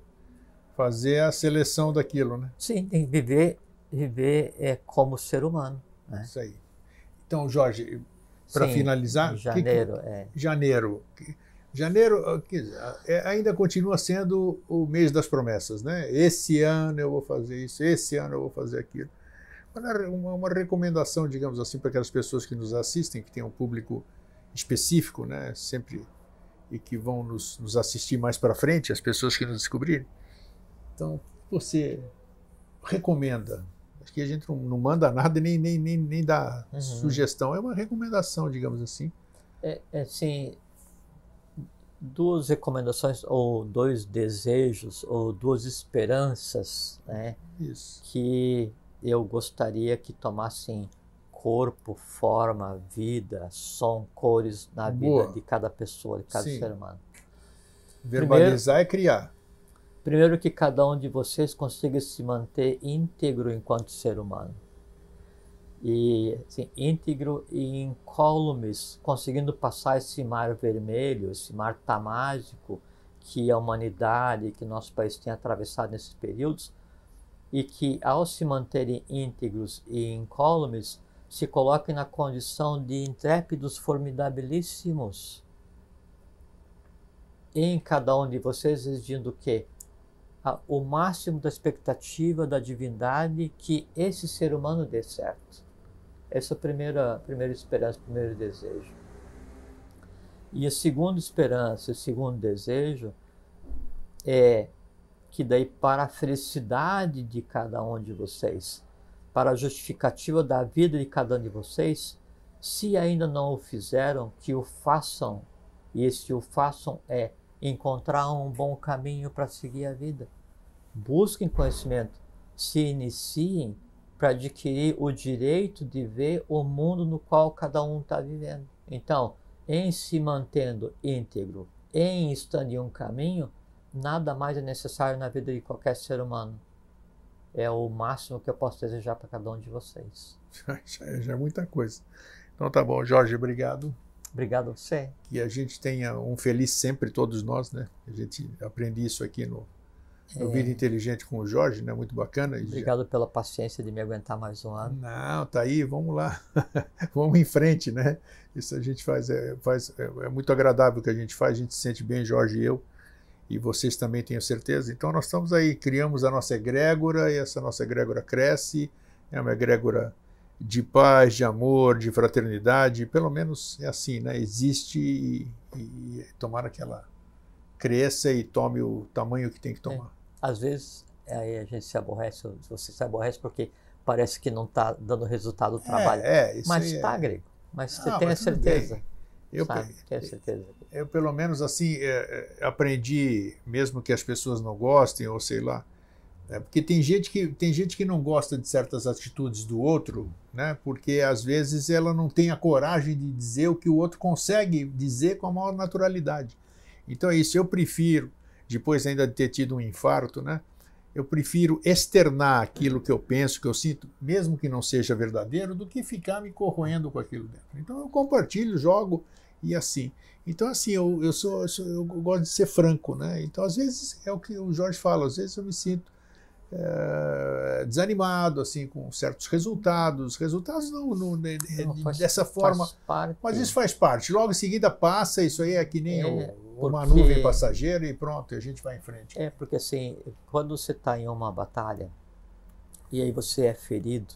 fazer a seleção daquilo, né? Sim, tem que viver, viver é, como ser humano. Né? Isso aí. Então, Jorge, para finalizar. Janeiro, que que, é. Janeiro. Que, Janeiro ah, ah, é, ainda continua sendo o mês das promessas, né? Esse ano eu vou fazer isso, esse ano eu vou fazer aquilo. É uma, uma recomendação, digamos assim, para aquelas pessoas que nos assistem, que têm um público específico, né? Sempre e que vão nos, nos assistir mais para frente, as pessoas que nos descobrirem. Então, você recomenda. Acho que a gente não, não manda nada nem nem nem, nem dá uhum. sugestão. É uma recomendação, digamos assim. É, é sim duas recomendações ou dois desejos ou duas esperanças, né? Isso. Que eu gostaria que tomassem corpo, forma, vida, som, cores na Boa. vida de cada pessoa, de cada Sim. ser humano. Verbalizar primeiro, é criar. Primeiro que cada um de vocês consiga se manter íntegro enquanto ser humano e assim, íntegro e incólumes, conseguindo passar esse mar vermelho, esse mar tamásico tá que a humanidade, que nosso país tem atravessado nesses períodos, e que ao se manterem íntegros e incólumes, se coloquem na condição de intrépidos formidabilíssimos. Em cada um de vocês exigindo o quê? o máximo da expectativa da divindade que esse ser humano dê certo. Essa é a primeira, primeira esperança, primeiro desejo. E a segunda esperança, o segundo desejo é que daí para a felicidade de cada um de vocês, para a justificativa da vida de cada um de vocês, se ainda não o fizeram, que o façam. E esse o façam é encontrar um bom caminho para seguir a vida. Busquem conhecimento, se iniciem para adquirir o direito de ver o mundo no qual cada um está vivendo. Então, em se mantendo íntegro, em estando em um caminho, nada mais é necessário na vida de qualquer ser humano. É o máximo que eu posso desejar para cada um de vocês. Já, [LAUGHS] já é muita coisa. Então tá bom, Jorge, obrigado. Obrigado a você. Que a gente tenha um feliz sempre, todos nós, né? A gente aprende isso aqui no é. vi Vida Inteligente com o Jorge, né? Muito bacana. Obrigado já... pela paciência de me aguentar mais um ano. Não, tá aí, vamos lá. [LAUGHS] vamos em frente, né? Isso a gente faz, é, faz é, é, muito agradável o que a gente faz, a gente se sente bem, Jorge e eu. E vocês também, tenho certeza. Então nós estamos aí, criamos a nossa egrégora e essa nossa egrégora cresce. É uma egrégora de paz, de amor, de fraternidade. Pelo menos é assim, né? Existe e, e, e tomara que ela cresça e tome o tamanho que tem que é. tomar. É às vezes aí a gente se aborrece, você se aborrece porque parece que não está dando resultado o é, trabalho. É, é, mas está, é... Grego. Mas você tem a certeza. Eu, tenho certeza. Eu, pelo menos, assim, é, é, aprendi, mesmo que as pessoas não gostem, ou sei lá. É, porque tem gente, que, tem gente que não gosta de certas atitudes do outro, né? porque às vezes ela não tem a coragem de dizer o que o outro consegue dizer com a maior naturalidade. Então é isso, eu prefiro depois ainda de ter tido um infarto, né? Eu prefiro externar aquilo que eu penso, que eu sinto, mesmo que não seja verdadeiro, do que ficar me corroendo com aquilo dentro. Então eu compartilho, jogo e assim. Então assim, eu, eu sou, eu, sou, eu gosto de ser franco, né? Então às vezes é o que o Jorge fala, às vezes eu me sinto é, desanimado assim com certos resultados resultados não, não, né, não faz, dessa forma mas isso faz parte logo em seguida passa isso aí é que nem é, o, uma nuvem passageira e pronto, a gente vai em frente. É, porque assim, quando você está em uma batalha e aí você é ferido,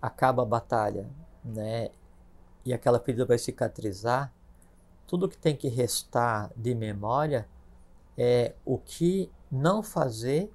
acaba a batalha, né? E aquela ferida vai cicatrizar, tudo que tem que restar de memória é o que não fazer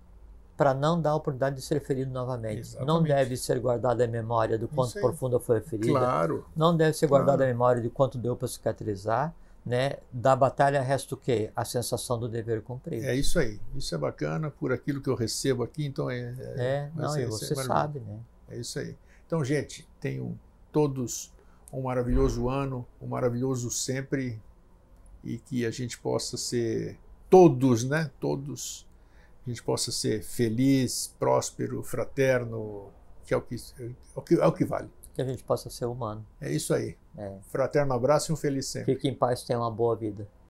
para não dar a oportunidade de ser ferido novamente. Exatamente. Não deve ser guardada a memória do quanto profunda foi a ferida. Claro. Não deve ser guardada claro. a memória de quanto deu para cicatrizar né, da batalha resta o quê? A sensação do dever cumprido. É isso aí. Isso é bacana por aquilo que eu recebo aqui, então é. é, é não, e você é sabe, né? É isso aí. Então, gente, tenham todos um maravilhoso ano, um maravilhoso sempre e que a gente possa ser todos, né? Todos a gente possa ser feliz, próspero, fraterno, que é o que, é o que, é o que vale. Que a gente possa ser humano. É isso aí. É. Fraterno abraço e um feliz sempre. Fique em paz, tenha uma boa vida.